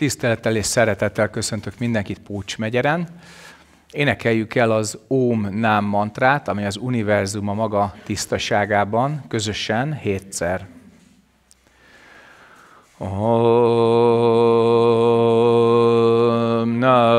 Tisztelettel és szeretettel köszöntök mindenkit megyeren. Énekeljük el az Óm Nám mantrát, ami az univerzum a maga tisztaságában, közösen hétszer. Om Nam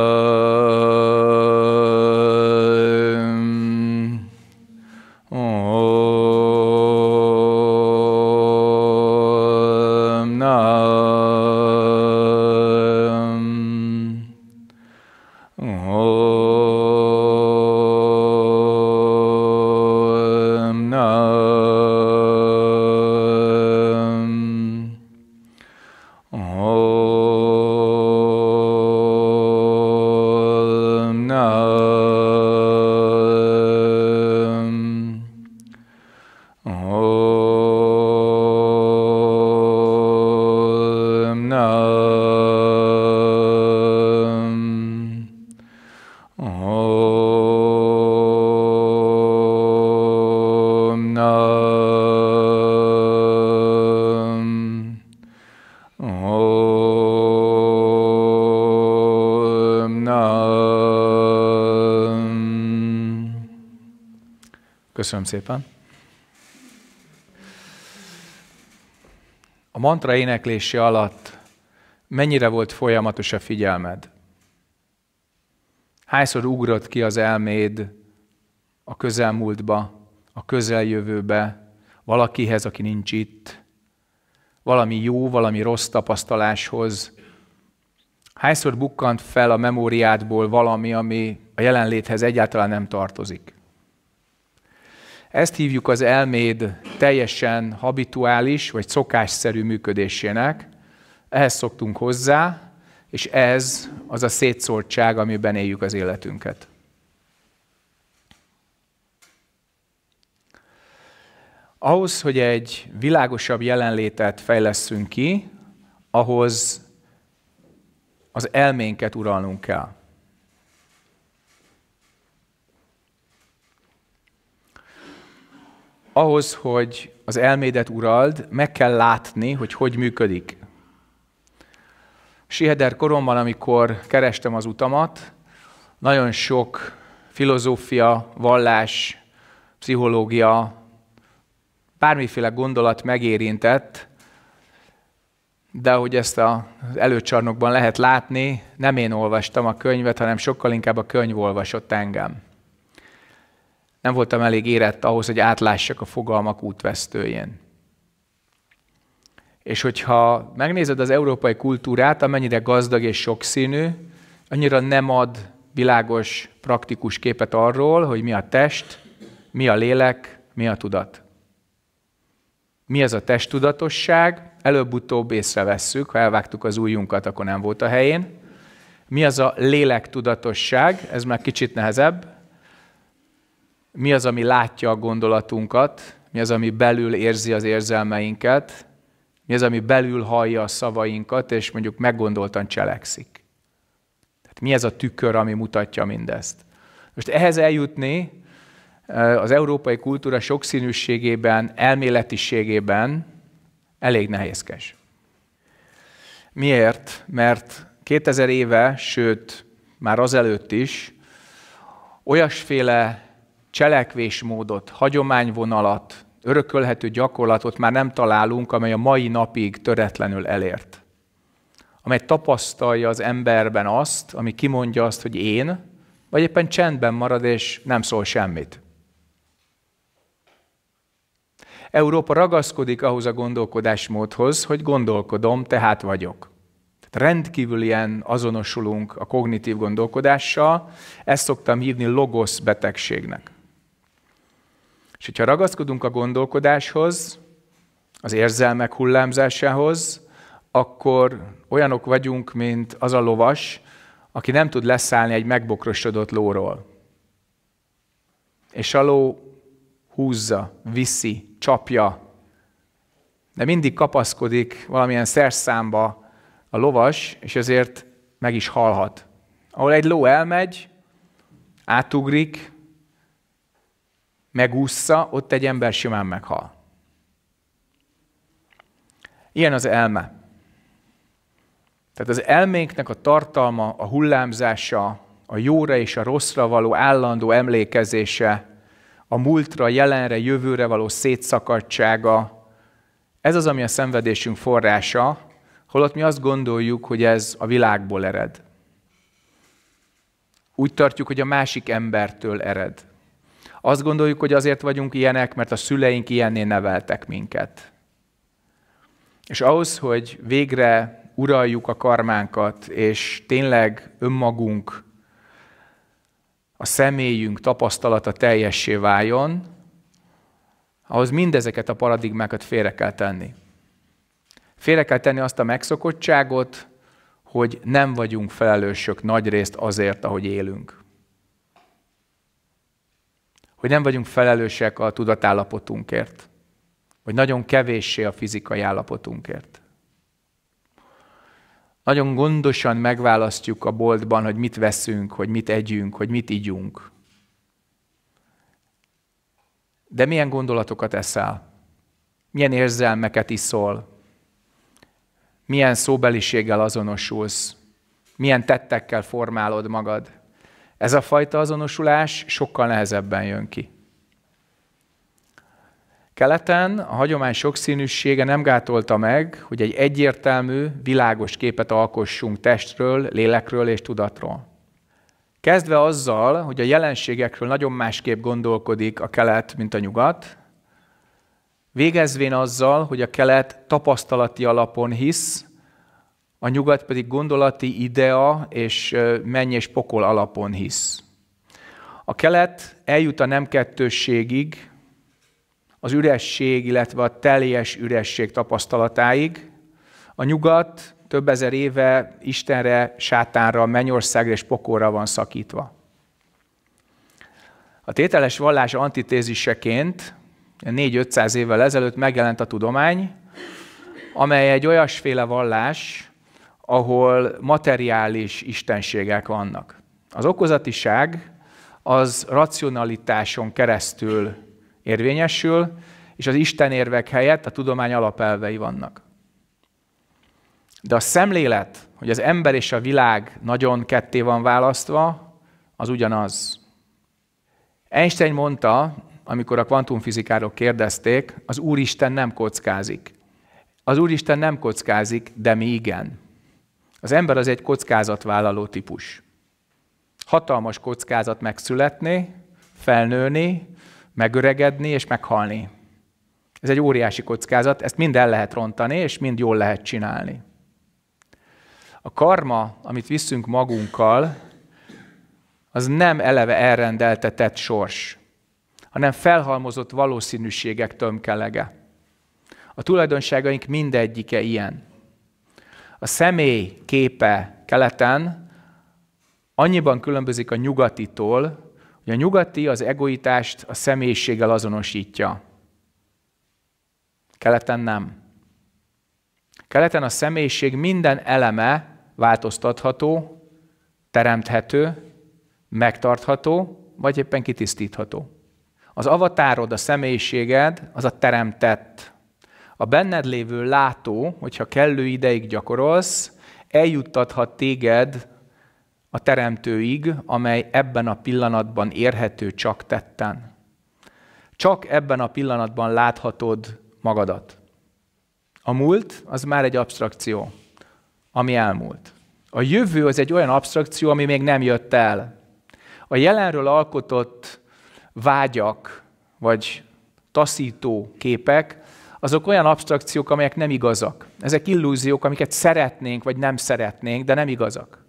Köszönöm szépen. A mantra éneklési alatt mennyire volt folyamatos a figyelmed? Hányszor ugrott ki az elméd a közelmúltba, a közeljövőbe, valakihez, aki nincs itt, valami jó, valami rossz tapasztaláshoz? Hányszor bukkant fel a memóriádból valami, ami a jelenléthez egyáltalán nem tartozik? Ezt hívjuk az elméd teljesen habituális vagy szokásszerű működésének. Ehhez szoktunk hozzá, és ez az a szétszórtság, amiben éljük az életünket. Ahhoz, hogy egy világosabb jelenlétet fejlesszünk ki, ahhoz az elménket uralnunk kell. ahhoz, hogy az elmédet urald, meg kell látni, hogy hogy működik. Siheder koromban, amikor kerestem az utamat, nagyon sok filozófia, vallás, pszichológia, bármiféle gondolat megérintett, de ahogy ezt az előcsarnokban lehet látni, nem én olvastam a könyvet, hanem sokkal inkább a könyv olvasott engem. Nem voltam elég érett ahhoz, hogy átlássak a fogalmak útvesztőjén. És hogyha megnézed az európai kultúrát, amennyire gazdag és sokszínű, annyira nem ad világos, praktikus képet arról, hogy mi a test, mi a lélek, mi a tudat. Mi ez a testtudatosság? Előbb-utóbb észrevesszük, ha elvágtuk az ujjunkat, akkor nem volt a helyén. Mi az a lélektudatosság? Ez már kicsit nehezebb mi az, ami látja a gondolatunkat, mi az, ami belül érzi az érzelmeinket, mi az, ami belül hallja a szavainkat, és mondjuk meggondoltan cselekszik. Tehát mi ez a tükör, ami mutatja mindezt? Most ehhez eljutni eh, az európai kultúra sokszínűségében, elméletiségében elég nehézkes. Miért? Mert 2000 éve, sőt, már azelőtt is olyasféle cselekvésmódot, hagyományvonalat, örökölhető gyakorlatot már nem találunk, amely a mai napig töretlenül elért. Amely tapasztalja az emberben azt, ami kimondja azt, hogy én, vagy éppen csendben marad és nem szól semmit. Európa ragaszkodik ahhoz a gondolkodásmódhoz, hogy gondolkodom, tehát vagyok. Tehát rendkívül ilyen azonosulunk a kognitív gondolkodással, ezt szoktam hívni logosz betegségnek. És hogyha ragaszkodunk a gondolkodáshoz, az érzelmek hullámzásához, akkor olyanok vagyunk, mint az a lovas, aki nem tud leszállni egy megbokrosodott lóról. És a ló húzza, viszi, csapja, de mindig kapaszkodik valamilyen szerszámba a lovas, és ezért meg is halhat. Ahol egy ló elmegy, átugrik, megúszza, ott egy ember simán meghal. Ilyen az elme. Tehát az elménknek a tartalma, a hullámzása, a jóra és a rosszra való állandó emlékezése, a múltra, jelenre, jövőre való szétszakadtsága, ez az, ami a szenvedésünk forrása, holott mi azt gondoljuk, hogy ez a világból ered. Úgy tartjuk, hogy a másik embertől ered. Azt gondoljuk, hogy azért vagyunk ilyenek, mert a szüleink ilyenné neveltek minket. És ahhoz, hogy végre uraljuk a karmánkat, és tényleg önmagunk, a személyünk tapasztalata teljessé váljon, ahhoz mindezeket a paradigmákat félre kell tenni. Félre kell tenni azt a megszokottságot, hogy nem vagyunk felelősök nagy részt azért, ahogy élünk hogy nem vagyunk felelősek a tudatállapotunkért, vagy nagyon kevéssé a fizikai állapotunkért. Nagyon gondosan megválasztjuk a boltban, hogy mit veszünk, hogy mit együnk, hogy mit ígyunk. De milyen gondolatokat eszel? Milyen érzelmeket iszol? Milyen szóbeliséggel azonosulsz? Milyen tettekkel formálod magad? Ez a fajta azonosulás sokkal nehezebben jön ki. Keleten a hagyomány sokszínűsége nem gátolta meg, hogy egy egyértelmű, világos képet alkossunk testről, lélekről és tudatról. Kezdve azzal, hogy a jelenségekről nagyon másképp gondolkodik a kelet, mint a nyugat, végezvén azzal, hogy a kelet tapasztalati alapon hisz, a nyugat pedig gondolati idea és menny és pokol alapon hisz. A kelet eljut a nem kettősségig, az üresség, illetve a teljes üresség tapasztalatáig. A nyugat több ezer éve Istenre, sátánra, mennyországra és pokolra van szakítva. A tételes vallás antitéziseként 4-500 évvel ezelőtt megjelent a tudomány, amely egy olyasféle vallás, ahol materiális istenségek vannak. Az okozatiság az racionalitáson keresztül érvényesül, és az istenérvek helyett a tudomány alapelvei vannak. De a szemlélet, hogy az ember és a világ nagyon ketté van választva, az ugyanaz. Einstein mondta, amikor a kvantumfizikáról kérdezték, az Úristen nem kockázik. Az Úristen nem kockázik, de mi igen. Az ember az egy kockázatvállaló típus. Hatalmas kockázat megszületni, felnőni, megöregedni és meghalni. Ez egy óriási kockázat, ezt mind el lehet rontani, és mind jól lehet csinálni. A karma, amit viszünk magunkkal, az nem eleve elrendeltetett sors, hanem felhalmozott valószínűségek tömkelege. A tulajdonságaink mindegyike ilyen a személy képe keleten annyiban különbözik a nyugatitól, hogy a nyugati az egoitást a személyiséggel azonosítja. Keleten nem. Keleten a személyiség minden eleme változtatható, teremthető, megtartható, vagy éppen kitisztítható. Az avatárod, a személyiséged, az a teremtett. A benned lévő látó, hogyha kellő ideig gyakorolsz, eljuttathat téged a teremtőig, amely ebben a pillanatban érhető csak tetten. Csak ebben a pillanatban láthatod magadat. A múlt az már egy abstrakció, ami elmúlt. A jövő az egy olyan abstrakció, ami még nem jött el. A jelenről alkotott vágyak, vagy taszító képek, azok olyan abstrakciók, amelyek nem igazak. Ezek illúziók, amiket szeretnénk, vagy nem szeretnénk, de nem igazak.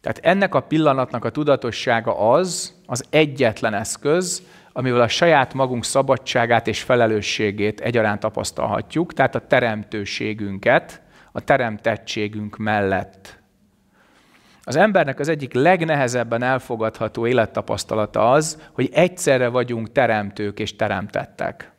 Tehát ennek a pillanatnak a tudatossága az, az egyetlen eszköz, amivel a saját magunk szabadságát és felelősségét egyaránt tapasztalhatjuk, tehát a teremtőségünket, a teremtettségünk mellett. Az embernek az egyik legnehezebben elfogadható élettapasztalata az, hogy egyszerre vagyunk teremtők és teremtettek.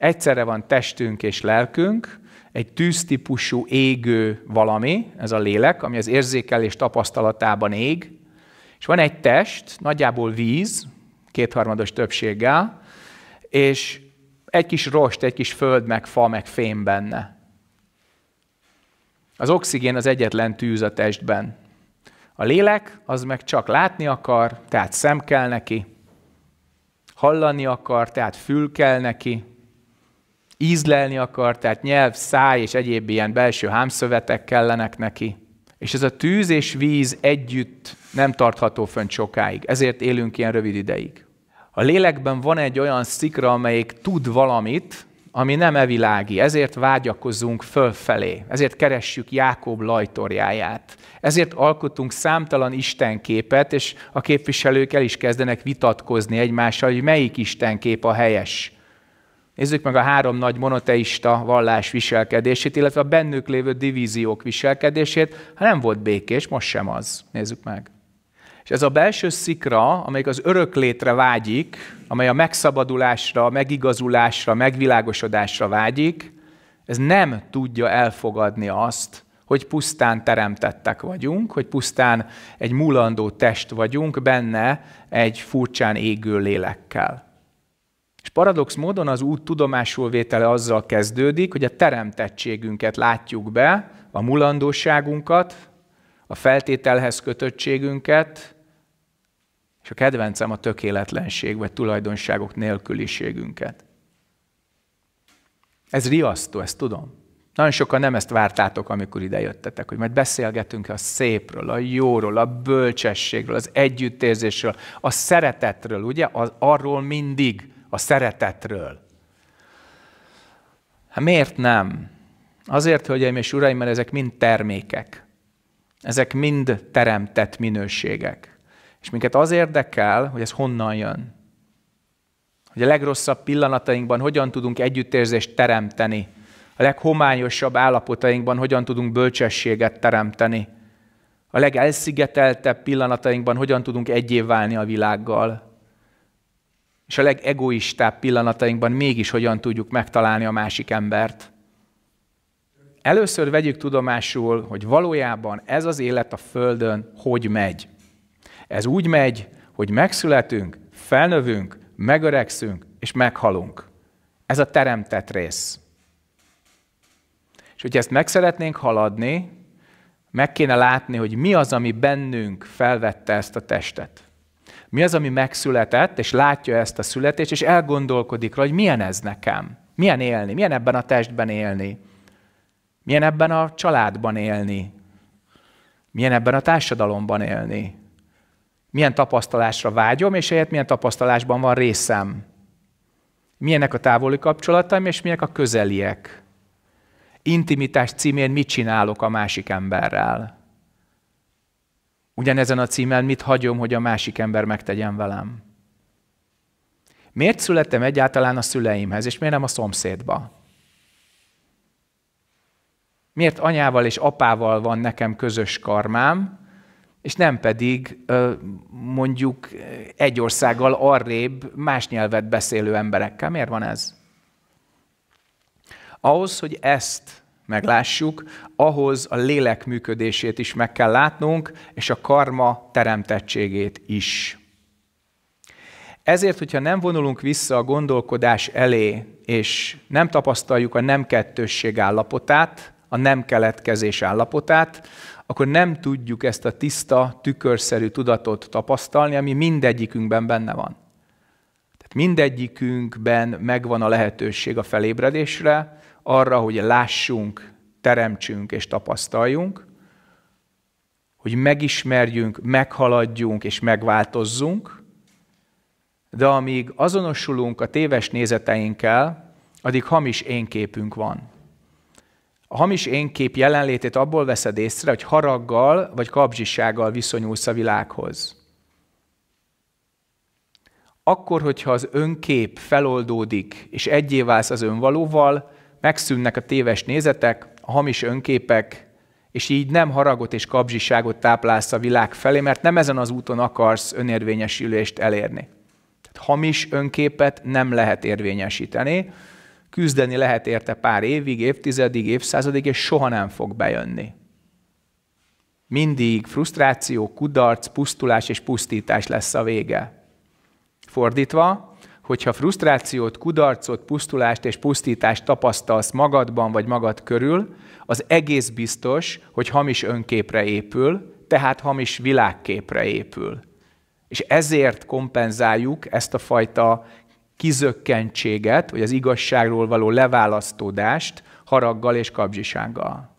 Egyszerre van testünk és lelkünk, egy tűztípusú égő valami, ez a lélek, ami az érzékelés tapasztalatában ég, és van egy test, nagyjából víz, kétharmados többséggel, és egy kis rost, egy kis föld, meg fa, meg fém benne. Az oxigén az egyetlen tűz a testben. A lélek az meg csak látni akar, tehát szem kell neki, hallani akar, tehát fül kell neki, ízlelni akar, tehát nyelv, száj és egyéb ilyen belső hámszövetek kellenek neki. És ez a tűz és víz együtt nem tartható fönt sokáig, ezért élünk ilyen rövid ideig. A lélekben van egy olyan szikra, amelyik tud valamit, ami nem evilági, ezért vágyakozunk fölfelé, ezért keressük Jákob lajtorjáját, ezért alkotunk számtalan istenképet, és a képviselők el is kezdenek vitatkozni egymással, hogy melyik istenkép a helyes. Nézzük meg a három nagy monoteista vallás viselkedését, illetve a bennük lévő divíziók viselkedését. Ha nem volt békés, most sem az. Nézzük meg. És ez a belső szikra, amelyik az öröklétre vágyik, amely a megszabadulásra, megigazulásra, megvilágosodásra vágyik, ez nem tudja elfogadni azt, hogy pusztán teremtettek vagyunk, hogy pusztán egy mulandó test vagyunk, benne egy furcsán égő lélekkel. És paradox módon az út tudomásul vétele azzal kezdődik, hogy a teremtettségünket látjuk be, a mulandóságunkat, a feltételhez kötöttségünket, és a kedvencem a tökéletlenség vagy tulajdonságok nélküliségünket. Ez riasztó, ezt tudom. Nagyon sokan nem ezt vártátok, amikor idejöttetek, hogy majd beszélgetünk a szépről, a jóról, a bölcsességről, az együttérzésről, a szeretetről, ugye? Az, arról mindig a szeretetről. Hát miért nem? Azért, hölgyeim és uraim, mert ezek mind termékek. Ezek mind teremtett minőségek. És minket az érdekel, hogy ez honnan jön. Hogy a legrosszabb pillanatainkban hogyan tudunk együttérzést teremteni. A leghományosabb állapotainkban hogyan tudunk bölcsességet teremteni. A legelszigeteltebb pillanatainkban hogyan tudunk egyé válni a világgal és a legegoistább pillanatainkban mégis hogyan tudjuk megtalálni a másik embert. Először vegyük tudomásul, hogy valójában ez az élet a Földön hogy megy. Ez úgy megy, hogy megszületünk, felnövünk, megöregszünk és meghalunk. Ez a teremtett rész. És hogyha ezt meg szeretnénk haladni, meg kéne látni, hogy mi az, ami bennünk felvette ezt a testet. Mi az, ami megszületett, és látja ezt a születést, és elgondolkodik rá, hogy milyen ez nekem? Milyen élni? Milyen ebben a testben élni? Milyen ebben a családban élni? Milyen ebben a társadalomban élni? Milyen tapasztalásra vágyom, és helyett milyen tapasztalásban van részem? Milyenek a távoli kapcsolataim, és milyenek a közeliek? Intimitás címén mit csinálok a másik emberrel? Ugyanezen a címen mit hagyom, hogy a másik ember megtegyen velem? Miért születtem egyáltalán a szüleimhez, és miért nem a szomszédba? Miért anyával és apával van nekem közös karmám, és nem pedig mondjuk egy országgal arrébb más nyelvet beszélő emberekkel? Miért van ez? Ahhoz, hogy ezt meglássuk, ahhoz a lélek működését is meg kell látnunk, és a karma teremtettségét is. Ezért, hogyha nem vonulunk vissza a gondolkodás elé, és nem tapasztaljuk a nem kettősség állapotát, a nem keletkezés állapotát, akkor nem tudjuk ezt a tiszta, tükörszerű tudatot tapasztalni, ami mindegyikünkben benne van. Tehát mindegyikünkben megvan a lehetőség a felébredésre, arra, hogy lássunk, teremtsünk és tapasztaljunk, hogy megismerjünk, meghaladjunk és megváltozzunk, de amíg azonosulunk a téves nézeteinkkel, addig hamis énképünk van. A hamis énkép jelenlétét abból veszed észre, hogy haraggal vagy kapzsisággal viszonyulsz a világhoz. Akkor, hogyha az önkép feloldódik, és egyé válsz az önvalóval, megszűnnek a téves nézetek, a hamis önképek, és így nem haragot és kapzsiságot táplálsz a világ felé, mert nem ezen az úton akarsz önérvényesülést elérni. Tehát hamis önképet nem lehet érvényesíteni, küzdeni lehet érte pár évig, évtizedig, évszázadig, és soha nem fog bejönni. Mindig frusztráció, kudarc, pusztulás és pusztítás lesz a vége. Fordítva, hogyha frusztrációt, kudarcot, pusztulást és pusztítást tapasztalsz magadban vagy magad körül, az egész biztos, hogy hamis önképre épül, tehát hamis világképre épül. És ezért kompenzáljuk ezt a fajta kizökkentséget, vagy az igazságról való leválasztódást haraggal és kapzsisággal.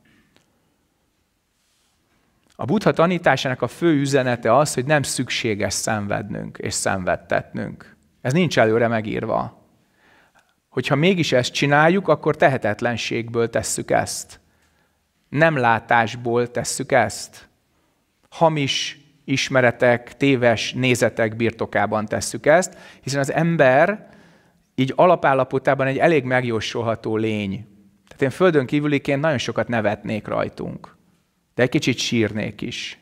A buddha tanításának a fő üzenete az, hogy nem szükséges szenvednünk és szenvedtetnünk. Ez nincs előre megírva. Hogyha mégis ezt csináljuk, akkor tehetetlenségből tesszük ezt. Nem látásból tesszük ezt. Hamis ismeretek, téves nézetek birtokában tesszük ezt, hiszen az ember így alapállapotában egy elég megjósolható lény. Tehát én földön kívüliként nagyon sokat nevetnék rajtunk, de egy kicsit sírnék is.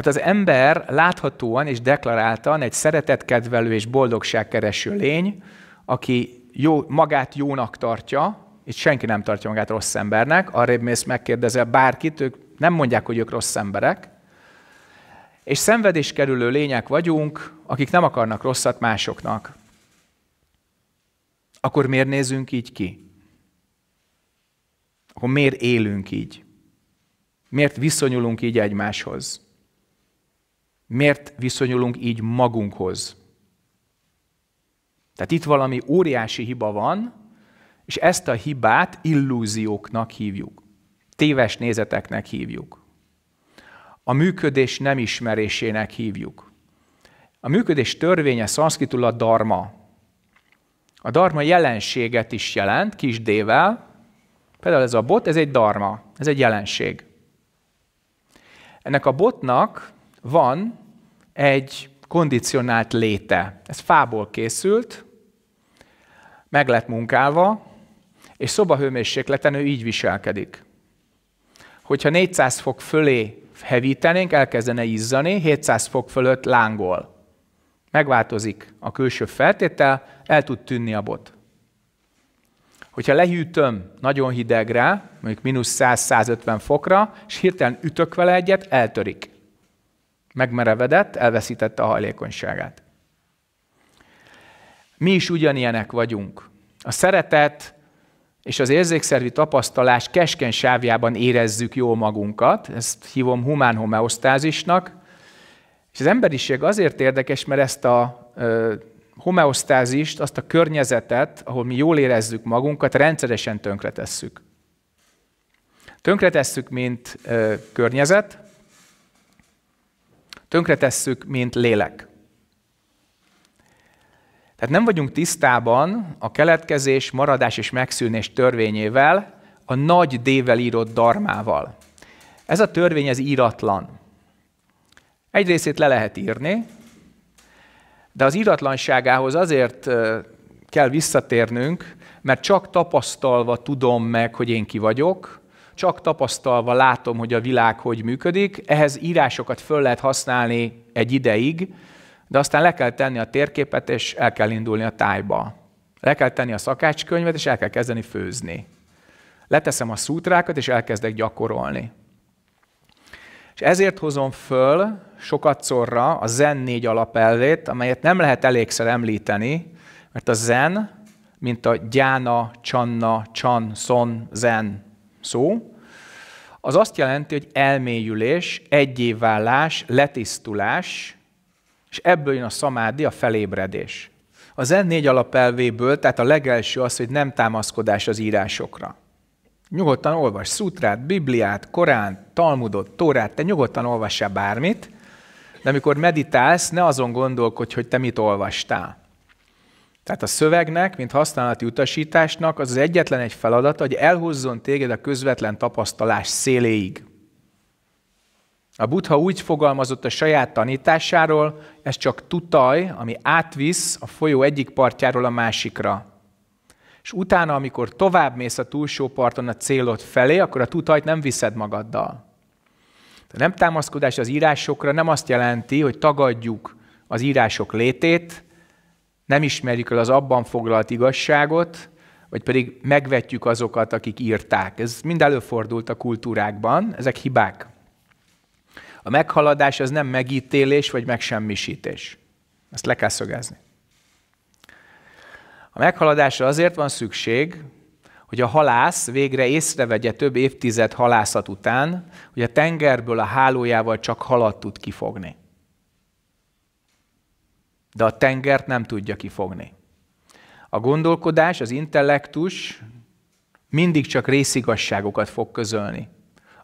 Tehát az ember láthatóan és deklaráltan egy szeretetkedvelő és boldogságkereső lény, aki jó, magát jónak tartja, és senki nem tartja magát rossz embernek, arrébb mész megkérdezel bárkit, ők nem mondják, hogy ők rossz emberek, és szenvedéskerülő lények vagyunk, akik nem akarnak rosszat másoknak. Akkor miért nézünk így ki? Akkor miért élünk így? Miért viszonyulunk így egymáshoz? Miért viszonyulunk így magunkhoz? Tehát itt valami óriási hiba van, és ezt a hibát illúzióknak hívjuk. Téves nézeteknek hívjuk. A működés nem ismerésének hívjuk. A működés törvénye szanszkitul a dharma. A dharma jelenséget is jelent, kis dével. Például ez a bot, ez egy dharma, ez egy jelenség. Ennek a botnak van egy kondicionált léte. Ez fából készült, meg lett munkálva, és szobahőmérsékleten ő így viselkedik. Hogyha 400 fok fölé hevítenénk, elkezdene izzani, 700 fok fölött lángol. Megváltozik a külső feltétel, el tud tűnni a bot. Hogyha lehűtöm nagyon hidegre, mondjuk mínusz 100-150 fokra, és hirtelen ütök vele egyet, eltörik megmerevedett, elveszítette a hajlékonyságát. Mi is ugyanilyenek vagyunk. A szeretet és az érzékszervi tapasztalás keskeny sávjában érezzük jól magunkat, ezt hívom humán homeosztázisnak, és az emberiség azért érdekes, mert ezt a homeosztázist, azt a környezetet, ahol mi jól érezzük magunkat, rendszeresen tönkretesszük. Tönkretesszük, mint ö, környezet, Tönkretesszük, mint lélek. Tehát nem vagyunk tisztában a keletkezés, maradás és megszűnés törvényével, a nagy dével írott darmával. Ez a törvény, ez íratlan. Egy részét le lehet írni, de az íratlanságához azért kell visszatérnünk, mert csak tapasztalva tudom meg, hogy én ki vagyok, csak tapasztalva látom, hogy a világ hogy működik. Ehhez írásokat föl lehet használni egy ideig, de aztán le kell tenni a térképet, és el kell indulni a tájba. Le kell tenni a szakácskönyvet, és el kell kezdeni főzni. Leteszem a szútrákat, és elkezdek gyakorolni. És ezért hozom föl sokatszorra a Zen négy alapelvét, amelyet nem lehet elégszer említeni, mert a Zen, mint a gyána, csanna, csan, szon, zen szó, az azt jelenti, hogy elmélyülés, egyévállás, letisztulás, és ebből jön a szamádi, a felébredés. Az N4 alapelvéből, tehát a legelső az, hogy nem támaszkodás az írásokra. Nyugodtan olvas szutrát, Bibliát, Koránt, Talmudot, Tórát, te nyugodtan olvassál bármit, de amikor meditálsz, ne azon gondolkodj, hogy te mit olvastál, tehát a szövegnek, mint használati utasításnak az az egyetlen egy feladata, hogy elhozzon téged a közvetlen tapasztalás széléig. A Buddha úgy fogalmazott a saját tanításáról, ez csak tutaj, ami átvisz a folyó egyik partjáról a másikra. És utána, amikor tovább mész a túlsó parton a célod felé, akkor a tutajt nem viszed magaddal. A nem támaszkodás az írásokra nem azt jelenti, hogy tagadjuk az írások létét, nem ismerjük el az abban foglalt igazságot, vagy pedig megvetjük azokat, akik írták. Ez mind előfordult a kultúrákban, ezek hibák. A meghaladás az nem megítélés vagy megsemmisítés. Ezt le kell szögezni. A meghaladásra azért van szükség, hogy a halász végre észrevegye több évtized halászat után, hogy a tengerből a hálójával csak halat tud kifogni de a tengert nem tudja kifogni. A gondolkodás, az intellektus mindig csak részigasságokat fog közölni.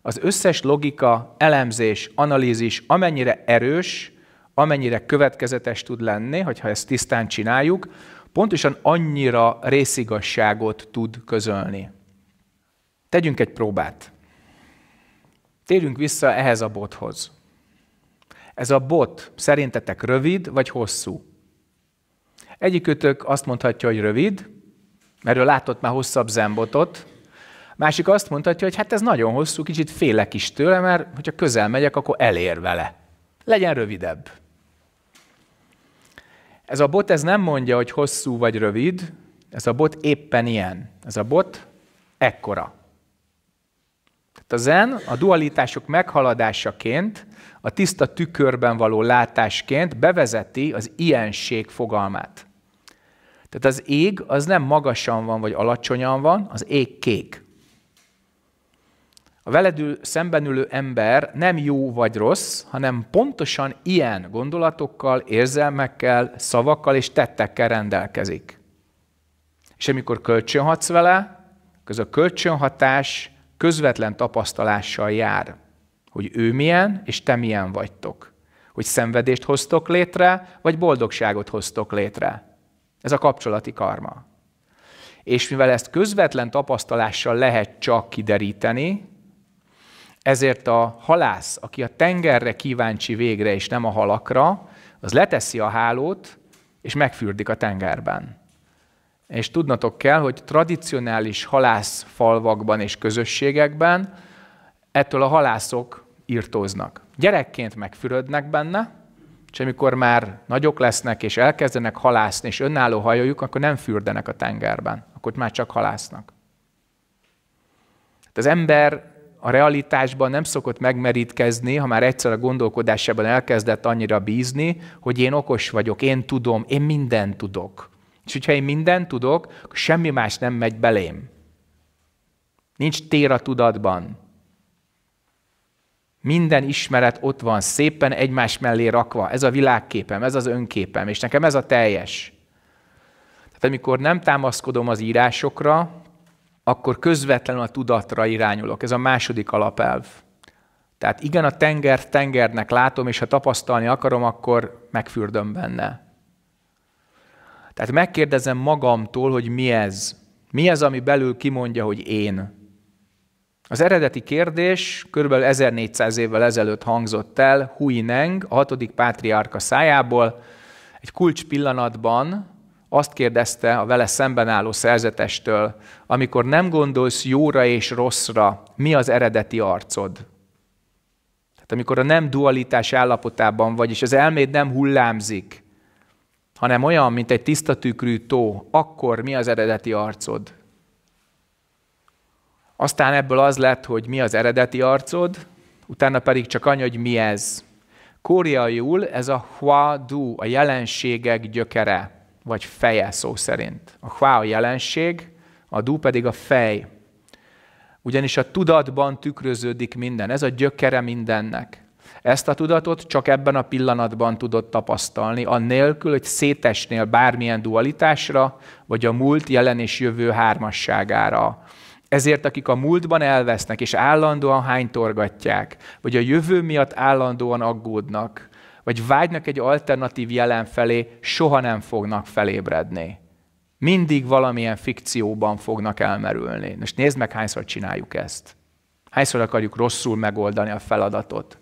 Az összes logika, elemzés, analízis amennyire erős, amennyire következetes tud lenni, hogyha ezt tisztán csináljuk, pontosan annyira részigasságot tud közölni. Tegyünk egy próbát. Térjünk vissza ehhez a bothoz. Ez a bot szerintetek rövid vagy hosszú? Egyikőtök azt mondhatja, hogy rövid, mert ő látott már hosszabb zembotot, másik azt mondhatja, hogy hát ez nagyon hosszú, kicsit félek is tőle, mert hogyha közel megyek, akkor elér vele. Legyen rövidebb. Ez a bot ez nem mondja, hogy hosszú vagy rövid, ez a bot éppen ilyen. Ez a bot ekkora. A zen a dualitások meghaladásaként, a tiszta tükörben való látásként bevezeti az ilyenség fogalmát. Tehát az ég az nem magasan van, vagy alacsonyan van, az ég kék. A veledül szemben ülő ember nem jó vagy rossz, hanem pontosan ilyen gondolatokkal, érzelmekkel, szavakkal és tettekkel rendelkezik. És amikor kölcsönhatsz vele, az a kölcsönhatás közvetlen tapasztalással jár, hogy ő milyen, és te milyen vagytok. Hogy szenvedést hoztok létre, vagy boldogságot hoztok létre. Ez a kapcsolati karma. És mivel ezt közvetlen tapasztalással lehet csak kideríteni, ezért a halász, aki a tengerre kíváncsi végre, és nem a halakra, az leteszi a hálót, és megfürdik a tengerben. És tudnatok kell, hogy tradicionális halászfalvakban és közösségekben ettől a halászok írtóznak. Gyerekként megfürödnek benne, és amikor már nagyok lesznek, és elkezdenek halászni, és önálló hajójuk, akkor nem fürdenek a tengerben, akkor már csak halásznak. Hát az ember a realitásban nem szokott megmerítkezni, ha már egyszer a gondolkodásában elkezdett annyira bízni, hogy én okos vagyok, én tudom, én mindent tudok. És hogyha én mindent tudok, akkor semmi más nem megy belém. Nincs tér a tudatban. Minden ismeret ott van, szépen egymás mellé rakva. Ez a világképem, ez az önképem, és nekem ez a teljes. Tehát amikor nem támaszkodom az írásokra, akkor közvetlenül a tudatra irányulok. Ez a második alapelv. Tehát igen, a tenger tengernek látom, és ha tapasztalni akarom, akkor megfürdöm benne. Tehát megkérdezem magamtól, hogy mi ez. Mi ez, ami belül kimondja, hogy én. Az eredeti kérdés kb. 1400 évvel ezelőtt hangzott el Neng, a hatodik pátriárka szájából. Egy kulcs pillanatban azt kérdezte a vele szemben álló szerzetestől, amikor nem gondolsz jóra és rosszra, mi az eredeti arcod? Tehát amikor a nem dualitás állapotában vagy, és az elméd nem hullámzik, hanem olyan, mint egy tiszta tükrű tó, akkor mi az eredeti arcod? Aztán ebből az lett, hogy mi az eredeti arcod, utána pedig csak annyi, hogy mi ez. Kóriaiul ez a hua du, a jelenségek gyökere, vagy feje szó szerint. A hua a jelenség, a du pedig a fej. Ugyanis a tudatban tükröződik minden, ez a gyökere mindennek. Ezt a tudatot csak ebben a pillanatban tudod tapasztalni, annélkül, hogy szétesnél bármilyen dualitásra, vagy a múlt, jelen és jövő hármasságára. Ezért, akik a múltban elvesznek, és állandóan hánytorgatják, vagy a jövő miatt állandóan aggódnak, vagy vágynak egy alternatív jelen felé, soha nem fognak felébredni. Mindig valamilyen fikcióban fognak elmerülni. Most nézd meg, hányszor csináljuk ezt. Hányszor akarjuk rosszul megoldani a feladatot.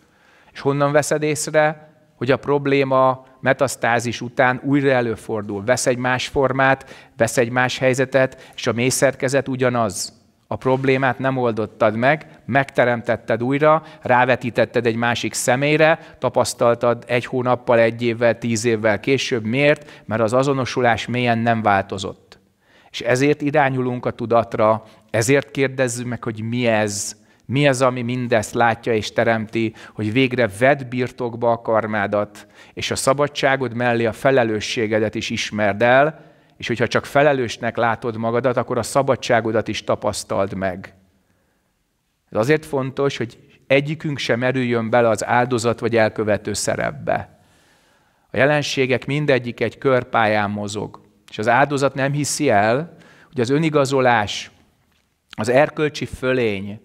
És honnan veszed észre, hogy a probléma metasztázis után újra előfordul. Vesz egy más formát, vesz egy más helyzetet, és a mélyszerkezet ugyanaz. A problémát nem oldottad meg, megteremtetted újra, rávetítetted egy másik személyre, tapasztaltad egy hónappal, egy évvel, tíz évvel később. Miért? Mert az azonosulás mélyen nem változott. És ezért irányulunk a tudatra, ezért kérdezzük meg, hogy mi ez, mi az, ami mindezt látja és teremti, hogy végre vedd birtokba a karmádat, és a szabadságod mellé a felelősségedet is ismerd el, és hogyha csak felelősnek látod magadat, akkor a szabadságodat is tapasztald meg. Ez azért fontos, hogy egyikünk sem erüljön bele az áldozat vagy elkövető szerepbe. A jelenségek mindegyik egy körpályán mozog, és az áldozat nem hiszi el, hogy az önigazolás, az erkölcsi fölény,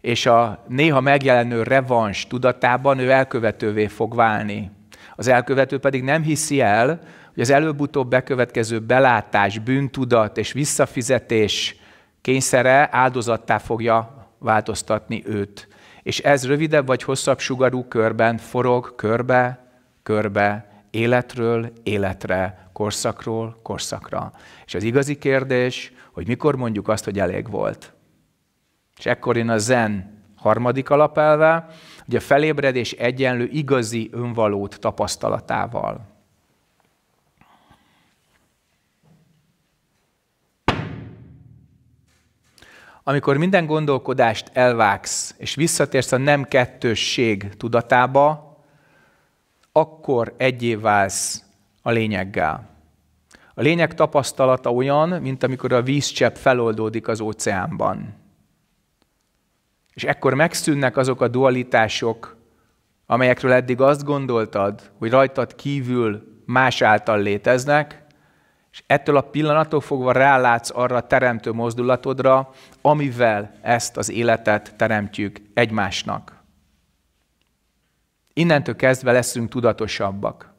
és a néha megjelenő revans tudatában ő elkövetővé fog válni. Az elkövető pedig nem hiszi el, hogy az előbb-utóbb bekövetkező belátás, bűntudat és visszafizetés kényszere áldozattá fogja változtatni őt. És ez rövidebb vagy hosszabb sugarú körben forog körbe, körbe, életről életre, korszakról korszakra. És az igazi kérdés, hogy mikor mondjuk azt, hogy elég volt. És ekkor jön a zen harmadik alapelve, hogy a felébredés egyenlő igazi önvalót tapasztalatával. Amikor minden gondolkodást elvágsz, és visszatérsz a nem kettősség tudatába, akkor egyé válsz a lényeggel. A lényeg tapasztalata olyan, mint amikor a vízcsepp feloldódik az óceánban. És ekkor megszűnnek azok a dualitások, amelyekről eddig azt gondoltad, hogy rajtad kívül más által léteznek, és ettől a pillanattól fogva rálátsz arra a teremtő mozdulatodra, amivel ezt az életet teremtjük egymásnak. Innentől kezdve leszünk tudatosabbak.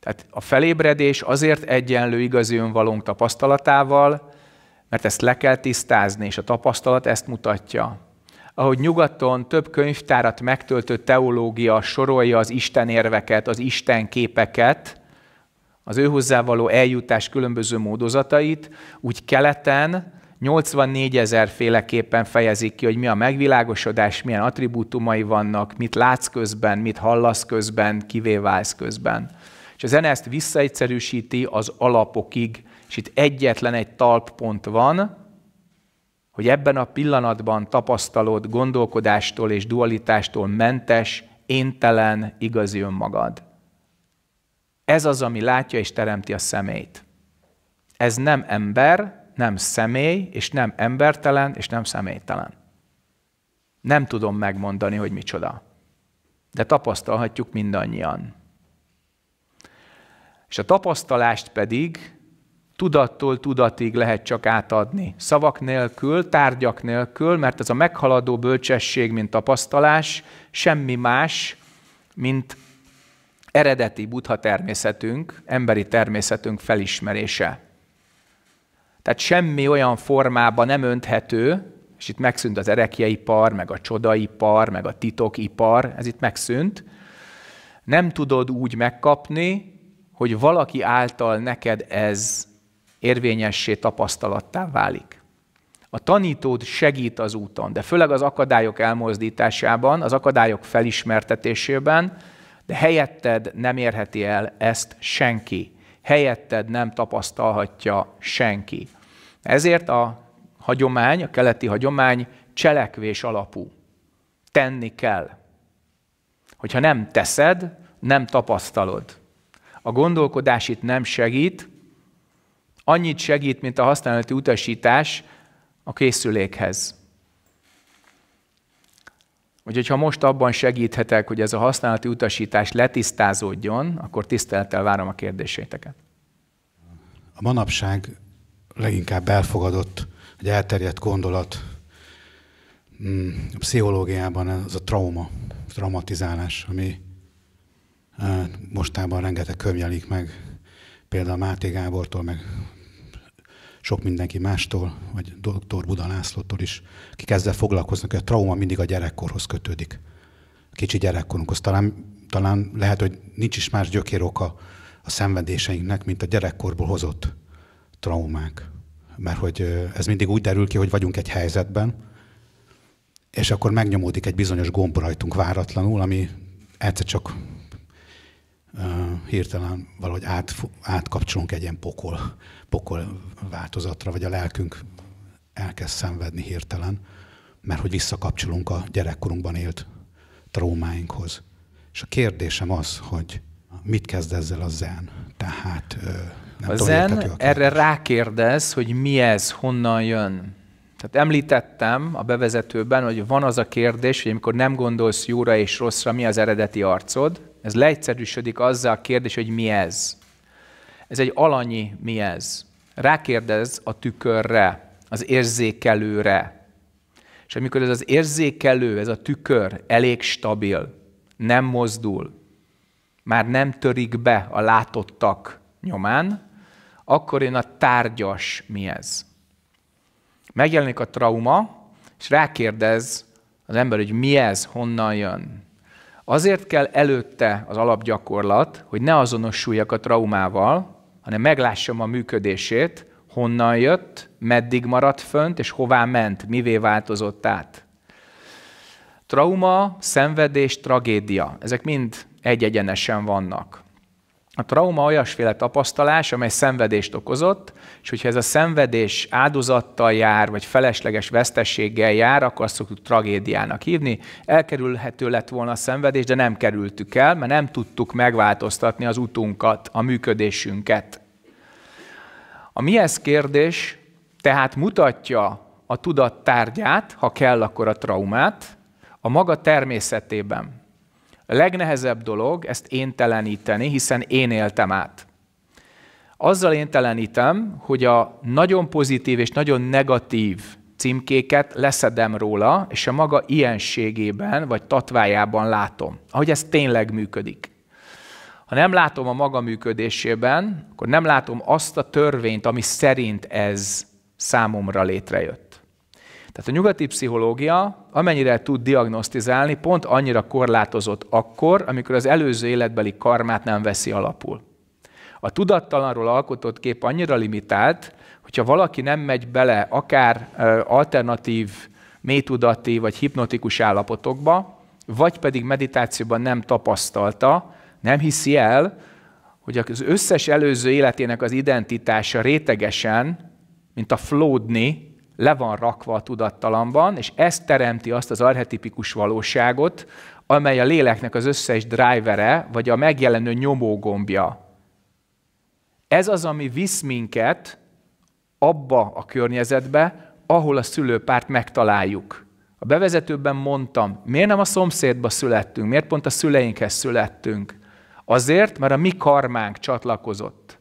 Tehát a felébredés azért egyenlő igazi önvalónk tapasztalatával, mert ezt le kell tisztázni, és a tapasztalat ezt mutatja ahogy nyugaton több könyvtárat megtöltő teológia sorolja az Isten érveket, az Isten képeket, az ő hozzávaló eljutás különböző módozatait, úgy keleten 84 ezer féleképpen fejezik ki, hogy mi a megvilágosodás, milyen attribútumai vannak, mit látsz közben, mit hallasz közben, kivé válsz közben. És a zene ezt visszaegyszerűsíti az alapokig, és itt egyetlen egy talppont van, hogy ebben a pillanatban tapasztalod gondolkodástól és dualitástól mentes, éntelen, igazi önmagad. Ez az, ami látja és teremti a szemét. Ez nem ember, nem személy, és nem embertelen, és nem személytelen. Nem tudom megmondani, hogy micsoda. De tapasztalhatjuk mindannyian. És a tapasztalást pedig tudattól tudatig lehet csak átadni. Szavak nélkül, tárgyak nélkül, mert ez a meghaladó bölcsesség, mint tapasztalás, semmi más, mint eredeti buddha természetünk, emberi természetünk felismerése. Tehát semmi olyan formában nem önthető, és itt megszűnt az erekjeipar, meg a csodaipar, meg a titokipar, ez itt megszűnt. Nem tudod úgy megkapni, hogy valaki által neked ez érvényessé tapasztalattá válik. A tanítód segít az úton, de főleg az akadályok elmozdításában, az akadályok felismertetésében, de helyetted nem érheti el ezt senki. Helyetted nem tapasztalhatja senki. Ezért a hagyomány, a keleti hagyomány cselekvés alapú. Tenni kell. Hogyha nem teszed, nem tapasztalod. A gondolkodás itt nem segít, Annyit segít, mint a használati utasítás a készülékhez. Úgyhogy ha most abban segíthetek, hogy ez a használati utasítás letisztázódjon, akkor tisztelettel várom a kérdéseiteket. A manapság leginkább elfogadott, egy elterjedt gondolat mm, a pszichológiában az a trauma, a traumatizálás, ami eh, mostában rengeteg könyv meg, például Máté Gábortól, meg sok mindenki mástól, vagy dr. Buda Lászlótól is, akik ezzel foglalkoznak, hogy a trauma mindig a gyerekkorhoz kötődik. A kicsi gyerekkorunkhoz. Talán, talán lehet, hogy nincs is más oka a szenvedéseinknek, mint a gyerekkorból hozott traumák. Mert hogy ez mindig úgy derül ki, hogy vagyunk egy helyzetben, és akkor megnyomódik egy bizonyos gomb rajtunk váratlanul, ami egyszer csak hirtelen valahogy át, átkapcsolunk egy ilyen pokol, pokol változatra, vagy a lelkünk elkezd szenvedni hirtelen, mert hogy visszakapcsolunk a gyerekkorunkban élt traumáinkhoz. És a kérdésem az, hogy mit kezd ezzel a zen? Tehát nem a tudom, zen a erre rákérdez, hogy mi ez, honnan jön. Tehát említettem a bevezetőben, hogy van az a kérdés, hogy amikor nem gondolsz jóra és rosszra, mi az eredeti arcod, ez leegyszerűsödik azzal a kérdés, hogy mi ez. Ez egy alanyi mi ez. Rákérdez a tükörre, az érzékelőre. És amikor ez az érzékelő, ez a tükör elég stabil, nem mozdul, már nem törik be a látottak nyomán, akkor én a tárgyas mi ez. Megjelenik a trauma, és rákérdez az ember, hogy mi ez, honnan jön. Azért kell előtte az alapgyakorlat, hogy ne azonosuljak a traumával, hanem meglássam a működését, honnan jött, meddig maradt fönt, és hová ment, mivé változott át. Trauma, szenvedés, tragédia, ezek mind egyegyenesen vannak. A trauma olyasféle tapasztalás, amely szenvedést okozott, és hogyha ez a szenvedés áldozattal jár, vagy felesleges vesztességgel jár, akkor azt szoktuk tragédiának hívni. Elkerülhető lett volna a szenvedés, de nem kerültük el, mert nem tudtuk megváltoztatni az utunkat, a működésünket. A mi ez kérdés tehát mutatja a tudattárgyát, ha kell, akkor a traumát, a maga természetében. A legnehezebb dolog ezt én teleníteni, hiszen én éltem át. Azzal én telenítem, hogy a nagyon pozitív és nagyon negatív címkéket leszedem róla, és a maga ilyenségében vagy tatvájában látom, ahogy ez tényleg működik. Ha nem látom a maga működésében, akkor nem látom azt a törvényt, ami szerint ez számomra létrejött. Tehát a nyugati pszichológia amennyire tud diagnosztizálni, pont annyira korlátozott akkor, amikor az előző életbeli karmát nem veszi alapul. A tudattalanról alkotott kép annyira limitált, hogyha valaki nem megy bele akár alternatív, mélytudati vagy hipnotikus állapotokba, vagy pedig meditációban nem tapasztalta, nem hiszi el, hogy az összes előző életének az identitása rétegesen, mint a flódni, le van rakva a tudattalamban, és ez teremti azt az archetipikus valóságot, amely a léleknek az összes drivere, vagy a megjelenő nyomógombja. Ez az, ami visz minket abba a környezetbe, ahol a szülőpárt megtaláljuk. A bevezetőben mondtam, miért nem a szomszédba születtünk, miért pont a szüleinkhez születtünk? Azért, mert a mi karmánk csatlakozott.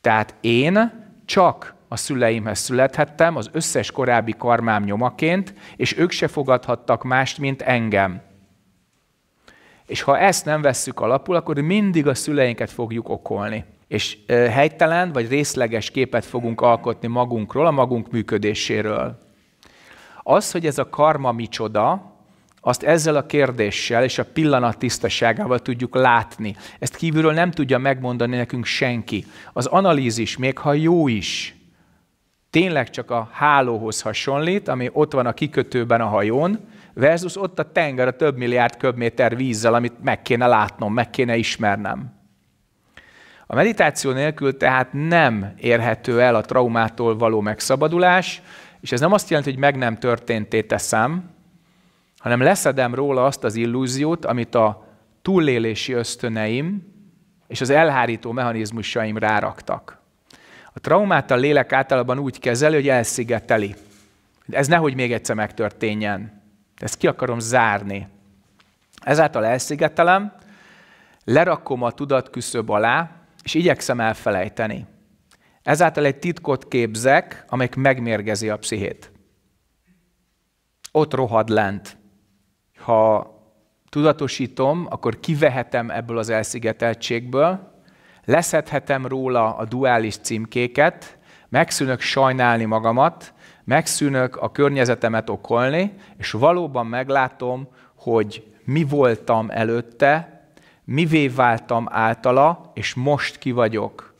Tehát én csak a szüleimhez születhettem, az összes korábbi karmám nyomaként, és ők se fogadhattak mást, mint engem. És ha ezt nem vesszük alapul, akkor mindig a szüleinket fogjuk okolni. És helytelen vagy részleges képet fogunk alkotni magunkról, a magunk működéséről. Az, hogy ez a karma micsoda, azt ezzel a kérdéssel és a pillanat tisztaságával tudjuk látni. Ezt kívülről nem tudja megmondani nekünk senki. Az analízis, még ha jó is, tényleg csak a hálóhoz hasonlít, ami ott van a kikötőben a hajón, versus ott a tenger a több milliárd köbméter vízzel, amit meg kéne látnom, meg kéne ismernem. A meditáció nélkül tehát nem érhető el a traumától való megszabadulás, és ez nem azt jelenti, hogy meg nem történté teszem, hanem leszedem róla azt az illúziót, amit a túlélési ösztöneim és az elhárító mechanizmusaim ráraktak. A traumát a lélek általában úgy kezeli, hogy elszigeteli. Ez nehogy még egyszer megtörténjen. Ezt ki akarom zárni. Ezáltal elszigetelem, lerakom a tudat küszöb alá, és igyekszem elfelejteni. Ezáltal egy titkot képzek, amelyik megmérgezi a pszichét. Ott rohad lent. Ha tudatosítom, akkor kivehetem ebből az elszigeteltségből, leszedhetem róla a duális címkéket, megszűnök sajnálni magamat, megszűnök a környezetemet okolni, és valóban meglátom, hogy mi voltam előtte, mivé váltam általa, és most ki vagyok.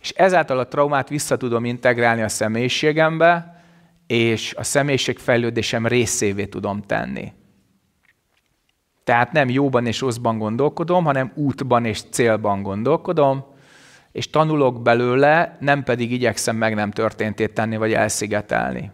És ezáltal a traumát vissza tudom integrálni a személyiségembe, és a személyiségfejlődésem részévé tudom tenni. Tehát nem jóban és rosszban gondolkodom, hanem útban és célban gondolkodom, és tanulok belőle, nem pedig igyekszem meg nem történtét tenni, vagy elszigetelni.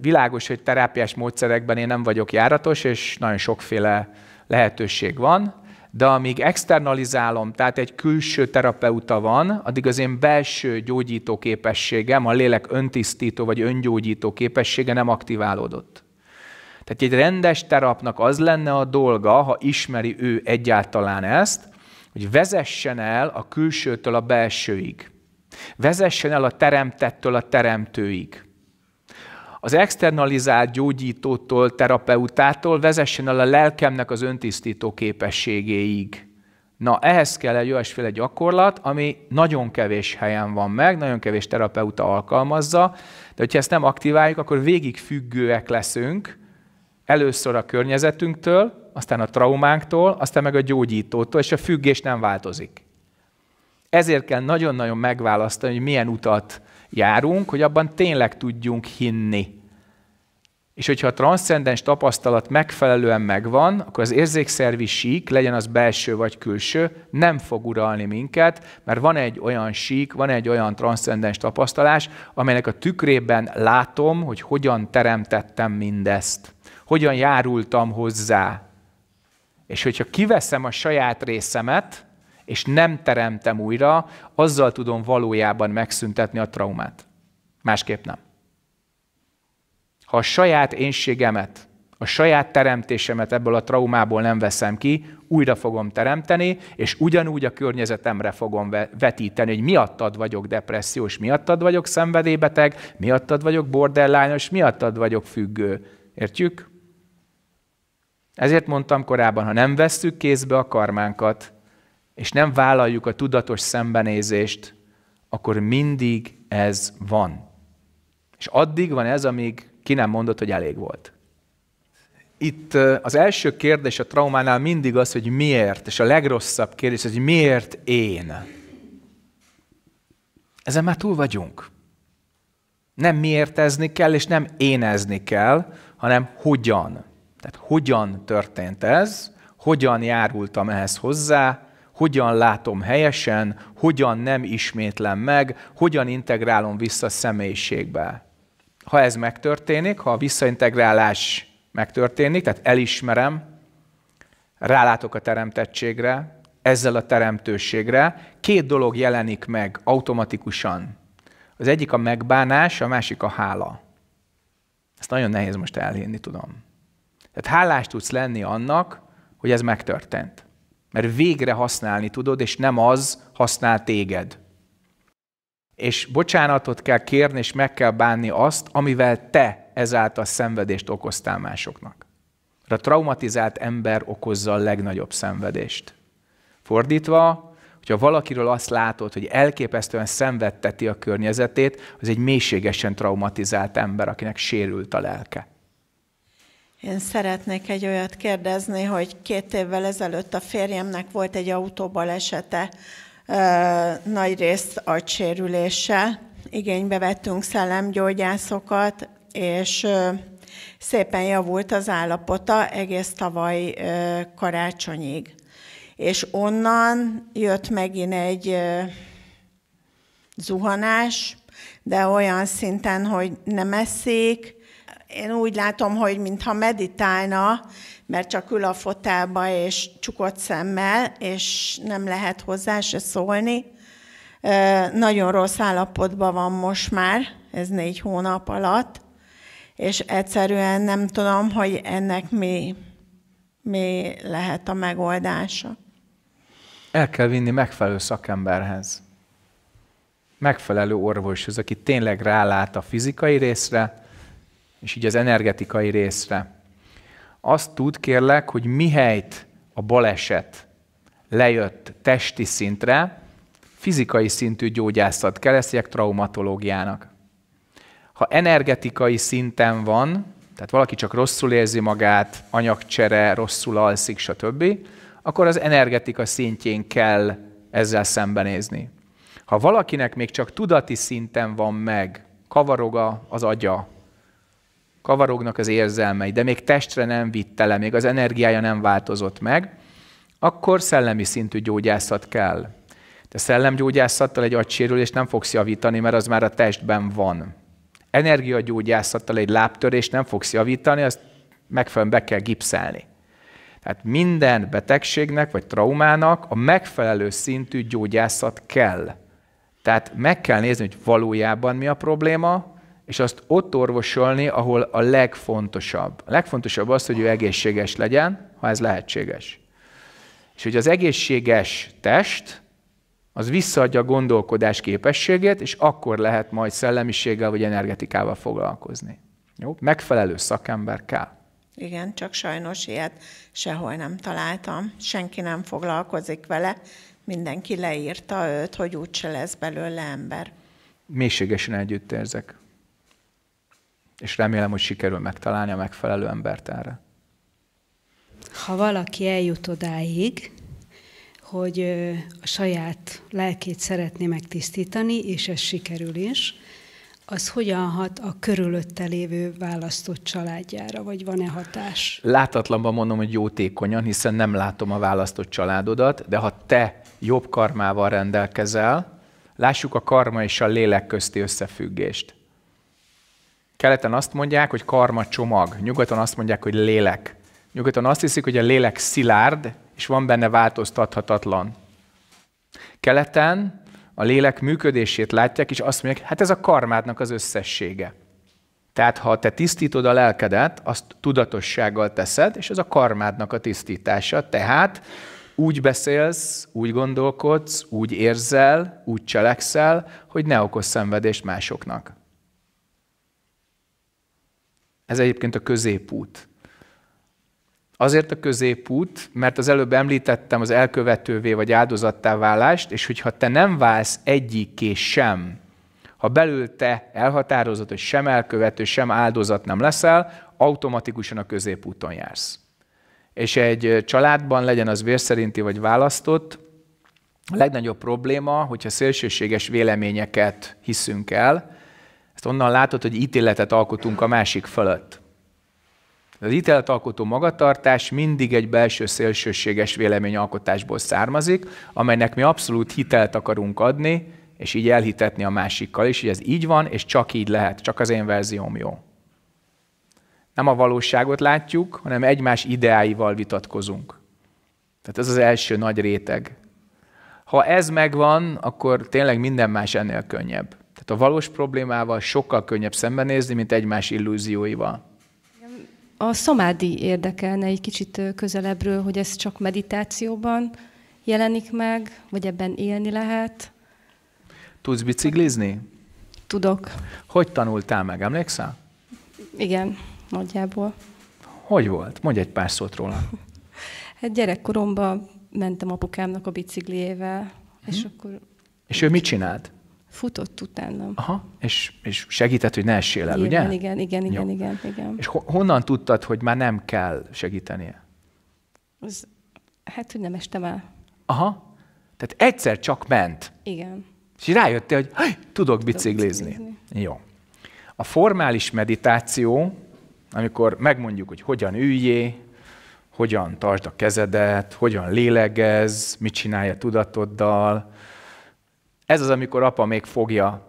Világos, hogy terápiás módszerekben én nem vagyok járatos, és nagyon sokféle lehetőség van, de amíg externalizálom, tehát egy külső terapeuta van, addig az én belső gyógyító képességem, a lélek öntisztító vagy öngyógyító képessége nem aktiválódott. Tehát egy rendes terapnak az lenne a dolga, ha ismeri ő egyáltalán ezt, hogy vezessen el a külsőtől a belsőig. Vezessen el a teremtettől a teremtőig. Az externalizált gyógyítótól, terapeutától vezessen el a lelkemnek az öntisztító képességéig. Na, ehhez kell egy olyasféle gyakorlat, ami nagyon kevés helyen van meg, nagyon kevés terapeuta alkalmazza, de hogyha ezt nem aktiváljuk, akkor végig függőek leszünk, Először a környezetünktől, aztán a traumánktól, aztán meg a gyógyítótól, és a függés nem változik. Ezért kell nagyon-nagyon megválasztani, hogy milyen utat járunk, hogy abban tényleg tudjunk hinni. És hogyha a transzcendens tapasztalat megfelelően megvan, akkor az érzékszervi sík, legyen az belső vagy külső, nem fog uralni minket, mert van egy olyan sík, van egy olyan transzcendens tapasztalás, amelynek a tükrében látom, hogy hogyan teremtettem mindezt hogyan járultam hozzá. És hogyha kiveszem a saját részemet, és nem teremtem újra, azzal tudom valójában megszüntetni a traumát. Másképp nem. Ha a saját énségemet, a saját teremtésemet ebből a traumából nem veszem ki, újra fogom teremteni, és ugyanúgy a környezetemre fogom vetíteni, hogy miattad vagyok depressziós, miattad vagyok szenvedélybeteg, miattad vagyok borderline miattad vagyok függő. Értjük? Ezért mondtam korábban, ha nem vesszük kézbe a karmánkat, és nem vállaljuk a tudatos szembenézést, akkor mindig ez van. És addig van ez, amíg ki nem mondott, hogy elég volt. Itt az első kérdés a traumánál mindig az, hogy miért, és a legrosszabb kérdés, hogy miért én? Ezen már túl vagyunk. Nem miértezni kell, és nem énezni kell, hanem hogyan. Tehát hogyan történt ez, hogyan járultam ehhez hozzá, hogyan látom helyesen, hogyan nem ismétlem meg, hogyan integrálom vissza a személyiségbe. Ha ez megtörténik, ha a visszaintegrálás megtörténik, tehát elismerem, rálátok a teremtettségre, ezzel a teremtőségre, két dolog jelenik meg automatikusan. Az egyik a megbánás, a másik a hála. Ezt nagyon nehéz most elhinni, tudom. Tehát hálás tudsz lenni annak, hogy ez megtörtént. Mert végre használni tudod, és nem az használ téged. És bocsánatot kell kérni, és meg kell bánni azt, amivel te ezáltal szenvedést okoztál másoknak. A traumatizált ember okozza a legnagyobb szenvedést. Fordítva, hogyha valakiről azt látod, hogy elképesztően szenvedteti a környezetét, az egy mélységesen traumatizált ember, akinek sérült a lelke. Én szeretnék egy olyat kérdezni, hogy két évvel ezelőtt a férjemnek volt egy autóbalesete, nagy részt agysérüléssel. Igénybe vettünk szellemgyógyászokat, és szépen javult az állapota egész tavaly karácsonyig. És onnan jött megint egy zuhanás, de olyan szinten, hogy nem eszik, én úgy látom, hogy mintha meditálna, mert csak ül a fotelba és csukott szemmel, és nem lehet hozzá se szólni. Nagyon rossz állapotban van most már, ez négy hónap alatt, és egyszerűen nem tudom, hogy ennek mi, mi lehet a megoldása. El kell vinni megfelelő szakemberhez. Megfelelő orvoshoz, aki tényleg rálát a fizikai részre, és így az energetikai részre. Azt tud kérlek, hogy mihelyt a baleset lejött testi szintre, fizikai szintű gyógyászat kell, traumatológiának. Ha energetikai szinten van, tehát valaki csak rosszul érzi magát, anyagcsere, rosszul alszik, stb., akkor az energetika szintjén kell ezzel szembenézni. Ha valakinek még csak tudati szinten van meg, kavaroga az agya, kavarognak az érzelmei, de még testre nem vitte le, még az energiája nem változott meg, akkor szellemi szintű gyógyászat kell. De szellemgyógyászattal egy agysérülést nem fogsz javítani, mert az már a testben van. Energiagyógyászattal egy lábtörést nem fogsz javítani, azt megfelelően be kell gipszelni. Tehát minden betegségnek vagy traumának a megfelelő szintű gyógyászat kell. Tehát meg kell nézni, hogy valójában mi a probléma, és azt ott orvosolni, ahol a legfontosabb. A legfontosabb az, hogy ő egészséges legyen, ha ez lehetséges. És hogy az egészséges test, az visszaadja a gondolkodás képességét, és akkor lehet majd szellemiséggel vagy energetikával foglalkozni. Jó? Megfelelő szakember kell. Igen, csak sajnos ilyet sehol nem találtam. Senki nem foglalkozik vele, mindenki leírta őt, hogy úgyse lesz belőle ember. Mélységesen együtt érzek. És remélem, hogy sikerül megtalálni a megfelelő embert erre. Ha valaki eljut odáig, hogy a saját lelkét szeretné megtisztítani, és ez sikerül is, az hogyan hat a körülötte lévő választott családjára, vagy van-e hatás? Látatlanban mondom, hogy jótékonyan, hiszen nem látom a választott családodat, de ha te jobb karmával rendelkezel, lássuk a karma és a lélek közti összefüggést. Keleten azt mondják, hogy karma csomag, nyugaton azt mondják, hogy lélek. Nyugaton azt hiszik, hogy a lélek szilárd, és van benne változtathatatlan. Keleten a lélek működését látják, és azt mondják, hát ez a karmádnak az összessége. Tehát ha te tisztítod a lelkedet, azt tudatossággal teszed, és ez a karmádnak a tisztítása. Tehát úgy beszélsz, úgy gondolkodsz, úgy érzel, úgy cselekszel, hogy ne okoz szenvedést másoknak. Ez egyébként a középút. Azért a középút, mert az előbb említettem az elkövetővé vagy áldozattá válást, és hogyha te nem válsz egyiké sem, ha belül te elhatározod, hogy sem elkövető, sem áldozat nem leszel, automatikusan a középúton jársz. És egy családban legyen az vérszerinti vagy választott, a legnagyobb probléma, hogyha szélsőséges véleményeket hiszünk el, ezt onnan látod, hogy ítéletet alkotunk a másik fölött. Az ítéletalkotó magatartás mindig egy belső szélsőséges véleményalkotásból származik, amelynek mi abszolút hitelt akarunk adni, és így elhitetni a másikkal is, hogy ez így van, és csak így lehet, csak az én verzióm jó. Nem a valóságot látjuk, hanem egymás ideáival vitatkozunk. Tehát ez az első nagy réteg. Ha ez megvan, akkor tényleg minden más ennél könnyebb. A valós problémával sokkal könnyebb szembenézni, mint egymás illúzióival. A szomádi érdekelne egy kicsit közelebbről, hogy ez csak meditációban jelenik meg, vagy ebben élni lehet. Tudsz biciklizni? Tudok. Hogy tanultál meg, emlékszel? Igen, nagyjából. Hogy volt? Mondj egy pár szót róla. Hát gyerekkoromban mentem apukámnak a bicikliével, hm. és mhm. akkor... És ő mit csinált? Futott utána. Aha, és, és segített, hogy ne essél el, igen, ugye? Igen, igen, igen, igen, igen, igen. És honnan tudtad, hogy már nem kell segítenie? Az, hát, hogy nem estem el. Aha, tehát egyszer csak ment. Igen. És rájöttél, hogy tudok, tudok biciklizni. biciklizni. Jó. A formális meditáció, amikor megmondjuk, hogy hogyan üljé, hogyan tartsd a kezedet, hogyan lélegez, mit csinálja tudatoddal, ez az, amikor apa még fogja.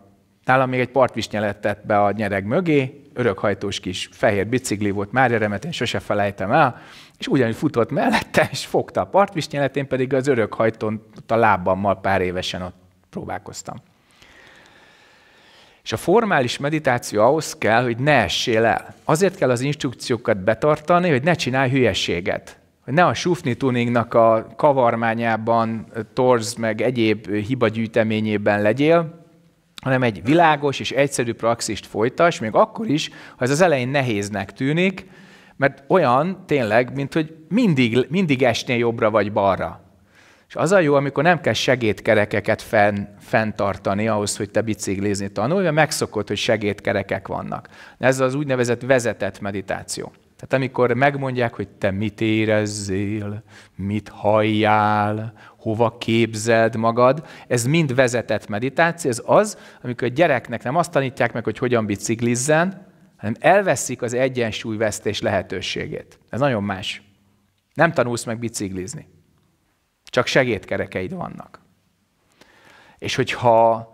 Nálam még egy partvisnyelet tett be a nyereg mögé, örökhajtós kis fehér bicikli volt, már remet, én sose felejtem el, és ugyanúgy futott mellette, és fogta a partvisnyelet, én pedig az örökhajtón, ott a lábammal pár évesen ott próbálkoztam. És a formális meditáció ahhoz kell, hogy ne essél el. Azért kell az instrukciókat betartani, hogy ne csinálj hülyeséget hogy ne a sufni tuningnak a kavarmányában, torz meg egyéb hibagyűjteményében legyél, hanem egy világos és egyszerű praxist folytas, még akkor is, ha ez az elején nehéznek tűnik, mert olyan tényleg, mint hogy mindig, mindig esnél jobbra vagy balra. És az a jó, amikor nem kell segédkerekeket fenn, fenntartani ahhoz, hogy te biciklizni tanulj, mert megszokod, hogy segédkerekek vannak. Ez az úgynevezett vezetett meditáció. Tehát amikor megmondják, hogy te mit érezzél, mit halljál, hova képzeld magad, ez mind vezetett meditáció, ez az, amikor a gyereknek nem azt tanítják meg, hogy hogyan biciklizzen, hanem elveszik az egyensúlyvesztés lehetőségét. Ez nagyon más. Nem tanulsz meg biciklizni. Csak segédkerekeid vannak. És hogyha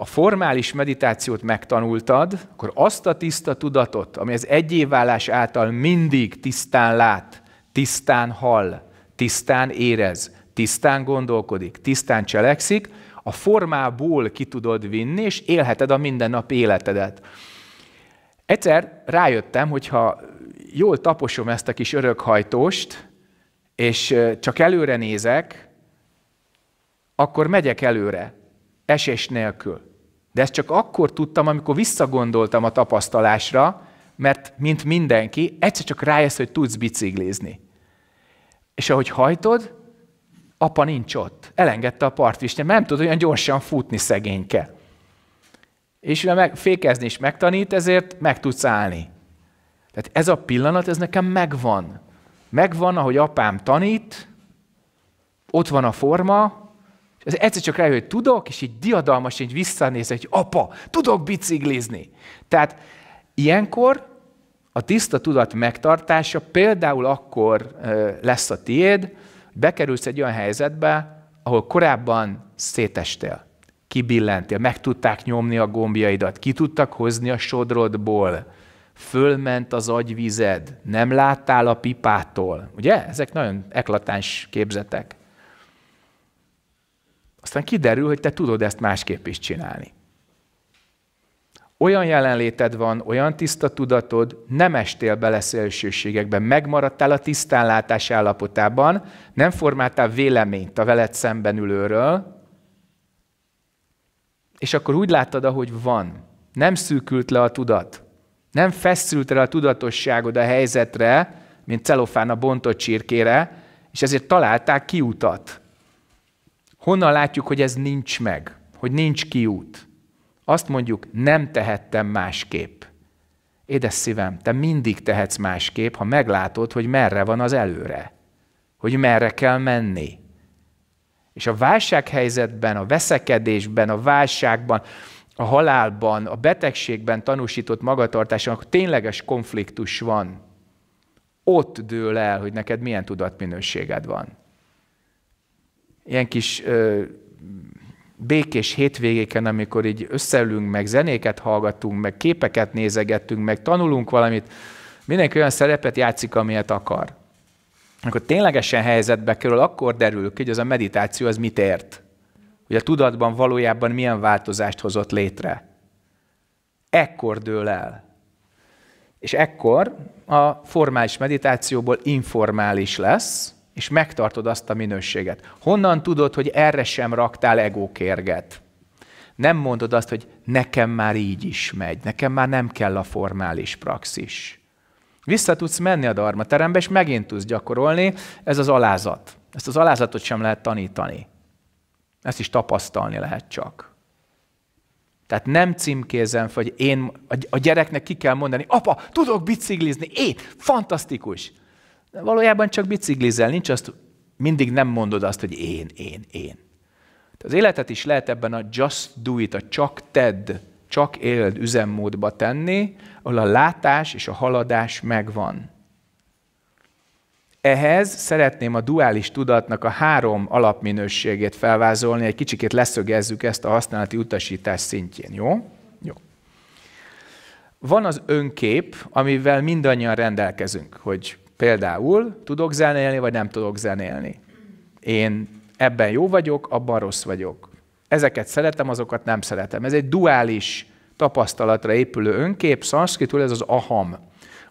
a formális meditációt megtanultad, akkor azt a tiszta tudatot, ami az egyévállás által mindig tisztán lát, tisztán hall, tisztán érez, tisztán gondolkodik, tisztán cselekszik, a formából ki tudod vinni, és élheted a mindennapi életedet. Egyszer rájöttem, hogyha jól taposom ezt a kis örökhajtóst, és csak előre nézek, akkor megyek előre, esés nélkül. De ezt csak akkor tudtam, amikor visszagondoltam a tapasztalásra, mert mint mindenki, egyszer csak rájössz, hogy tudsz biciklizni. És ahogy hajtod, apa nincs ott. Elengedte a partvisnyát, mert nem tud olyan gyorsan futni szegényke. És meg, fékezni is megtanít, ezért meg tudsz állni. Tehát ez a pillanat, ez nekem megvan. Megvan, ahogy apám tanít, ott van a forma, és az egyszer csak rájön, hogy tudok, és így diadalmas, így visszanéz, hogy apa, tudok biciklizni. Tehát ilyenkor a tiszta tudat megtartása például akkor lesz a tiéd, hogy bekerülsz egy olyan helyzetbe, ahol korábban szétestél, kibillentél, meg tudták nyomni a gombjaidat, ki tudtak hozni a sodrodból, fölment az agyvized, nem láttál a pipától. Ugye? Ezek nagyon eklatáns képzetek. Aztán kiderül, hogy te tudod ezt másképp is csinálni. Olyan jelenléted van, olyan tiszta tudatod, nem estél bele szélsőségekbe, megmaradtál a tisztánlátás állapotában, nem formáltál véleményt a veled szemben ülőről, és akkor úgy láttad, ahogy van. Nem szűkült le a tudat. Nem feszült rá a tudatosságod a helyzetre, mint celofán a bontott csirkére, és ezért találták kiutat. Honnan látjuk, hogy ez nincs meg, hogy nincs kiút? Azt mondjuk, nem tehettem másképp. Édes szívem, te mindig tehetsz másképp, ha meglátod, hogy merre van az előre, hogy merre kell menni. És a válsághelyzetben, a veszekedésben, a válságban, a halálban, a betegségben tanúsított magatartásának tényleges konfliktus van. Ott dől el, hogy neked milyen tudatminőséged van ilyen kis ö, békés hétvégéken, amikor így összeülünk, meg zenéket hallgatunk, meg képeket nézegettünk, meg tanulunk valamit, mindenki olyan szerepet játszik, amilyet akar. Akkor ténylegesen helyzetbe kerül, akkor derül ki, hogy az a meditáció az mit ért. Hogy a tudatban valójában milyen változást hozott létre. Ekkor dől el. És ekkor a formális meditációból informális lesz, és megtartod azt a minőséget. Honnan tudod, hogy erre sem raktál egókérget? Nem mondod azt, hogy nekem már így is megy, nekem már nem kell a formális praxis. Vissza tudsz menni a terembe, és megint tudsz gyakorolni, ez az alázat. Ezt az alázatot sem lehet tanítani. Ezt is tapasztalni lehet csak. Tehát nem címkézem hogy én a gyereknek ki kell mondani, apa, tudok biciklizni, én, fantasztikus. Valójában csak biciklizel, nincs azt, mindig nem mondod azt, hogy én, én, én. Az életet is lehet ebben a just do it, a csak tedd, csak éld üzemmódba tenni, ahol a látás és a haladás megvan. Ehhez szeretném a duális tudatnak a három alapminőségét felvázolni, egy kicsikét leszögezzük ezt a használati utasítás szintjén, jó? Jó. Van az önkép, amivel mindannyian rendelkezünk, hogy Például tudok zenélni, vagy nem tudok zenélni. Én ebben jó vagyok, abban rossz vagyok. Ezeket szeretem, azokat nem szeretem. Ez egy duális tapasztalatra épülő önkép, szanszkritul ez az aham.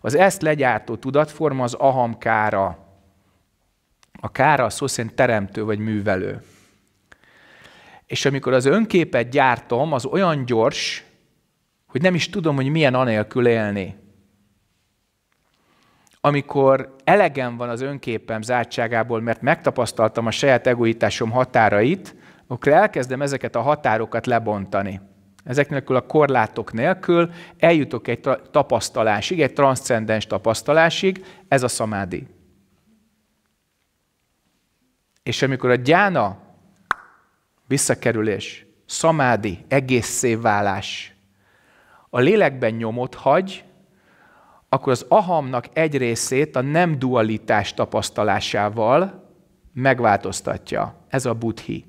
Az ezt legyártó tudatforma az aham kára. A kára szó szerint teremtő vagy művelő. És amikor az önképet gyártom, az olyan gyors, hogy nem is tudom, hogy milyen anélkül élni amikor elegem van az önképem zártságából, mert megtapasztaltam a saját egoitásom határait, akkor elkezdem ezeket a határokat lebontani. Ezek nélkül a korlátok nélkül eljutok egy tapasztalásig, egy transzcendens tapasztalásig, ez a szamádi. És amikor a gyána, visszakerülés, szamádi, egészszé válás, a lélekben nyomot hagy, akkor az ahamnak egy részét a nem dualitás tapasztalásával megváltoztatja. Ez a buddhi.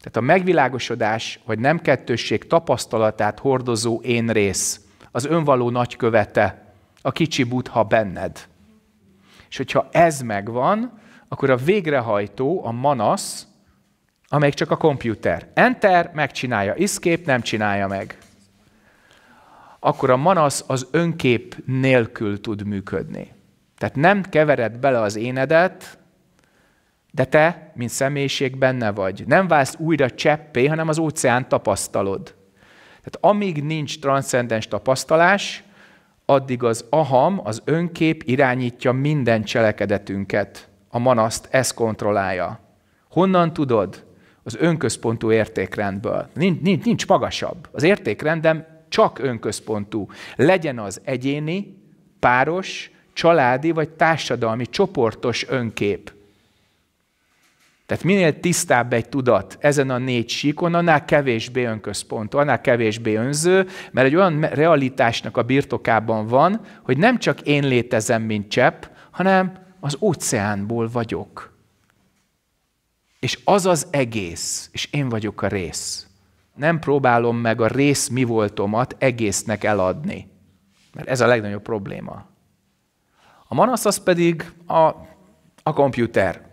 Tehát a megvilágosodás, vagy nem kettősség tapasztalatát hordozó én rész, az önvaló nagykövete, a kicsi buddha benned. És hogyha ez megvan, akkor a végrehajtó, a manasz, amelyik csak a komputer. Enter, megcsinálja, escape, nem csinálja meg akkor a manasz az önkép nélkül tud működni. Tehát nem kevered bele az énedet, de te, mint személyiség benne vagy. Nem válsz újra cseppé, hanem az óceán tapasztalod. Tehát amíg nincs transzcendens tapasztalás, addig az aham, az önkép irányítja minden cselekedetünket. A manaszt ezt kontrollálja. Honnan tudod? Az önközpontú értékrendből. Nincs, nincs, nincs magasabb. Az értékrendem csak önközpontú. Legyen az egyéni, páros, családi vagy társadalmi csoportos önkép. Tehát minél tisztább egy tudat ezen a négy síkon, annál kevésbé önközpontú, annál kevésbé önző, mert egy olyan realitásnak a birtokában van, hogy nem csak én létezem, mint csepp, hanem az óceánból vagyok. És az az egész, és én vagyok a rész. Nem próbálom meg a rész mi voltomat egésznek eladni. Mert ez a legnagyobb probléma. A manasz az pedig a, a komputer.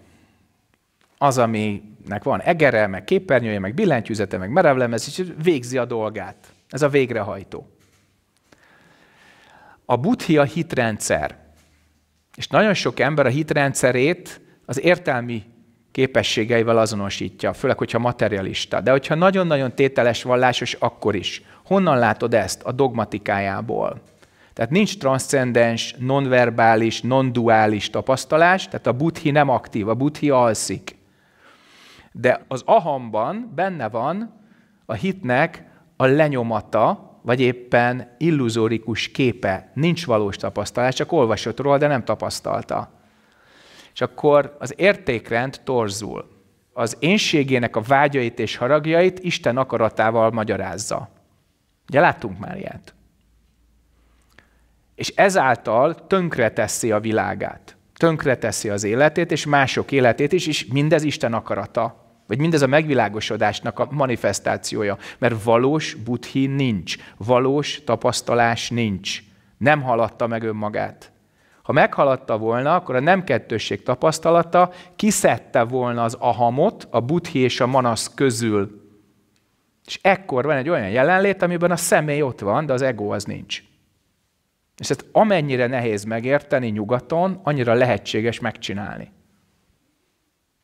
Az, aminek van egere, meg képernyője, meg billentyűzete, meg merevlemez, és végzi a dolgát. Ez a végrehajtó. A buddhi a hitrendszer. És nagyon sok ember a hitrendszerét az értelmi képességeivel azonosítja, főleg, hogyha materialista. De hogyha nagyon-nagyon tételes vallásos, akkor is. Honnan látod ezt? A dogmatikájából. Tehát nincs transzcendens, nonverbális, nonduális tapasztalás, tehát a buddhi nem aktív, a buddhi alszik. De az ahamban benne van a hitnek a lenyomata, vagy éppen illuzórikus képe. Nincs valós tapasztalás, csak olvasott róla, de nem tapasztalta és akkor az értékrend torzul. Az énségének a vágyait és haragjait Isten akaratával magyarázza. Ugye láttunk már ilyet? És ezáltal tönkreteszi a világát, tönkreteszi az életét, és mások életét is, és mindez Isten akarata, vagy mindez a megvilágosodásnak a manifestációja, mert valós buthi nincs, valós tapasztalás nincs. Nem haladta meg önmagát. Ha meghaladta volna, akkor a nem kettősség tapasztalata kiszedte volna az ahamot a buthi és a manasz közül. És ekkor van egy olyan jelenlét, amiben a személy ott van, de az ego az nincs. És ezt amennyire nehéz megérteni nyugaton, annyira lehetséges megcsinálni.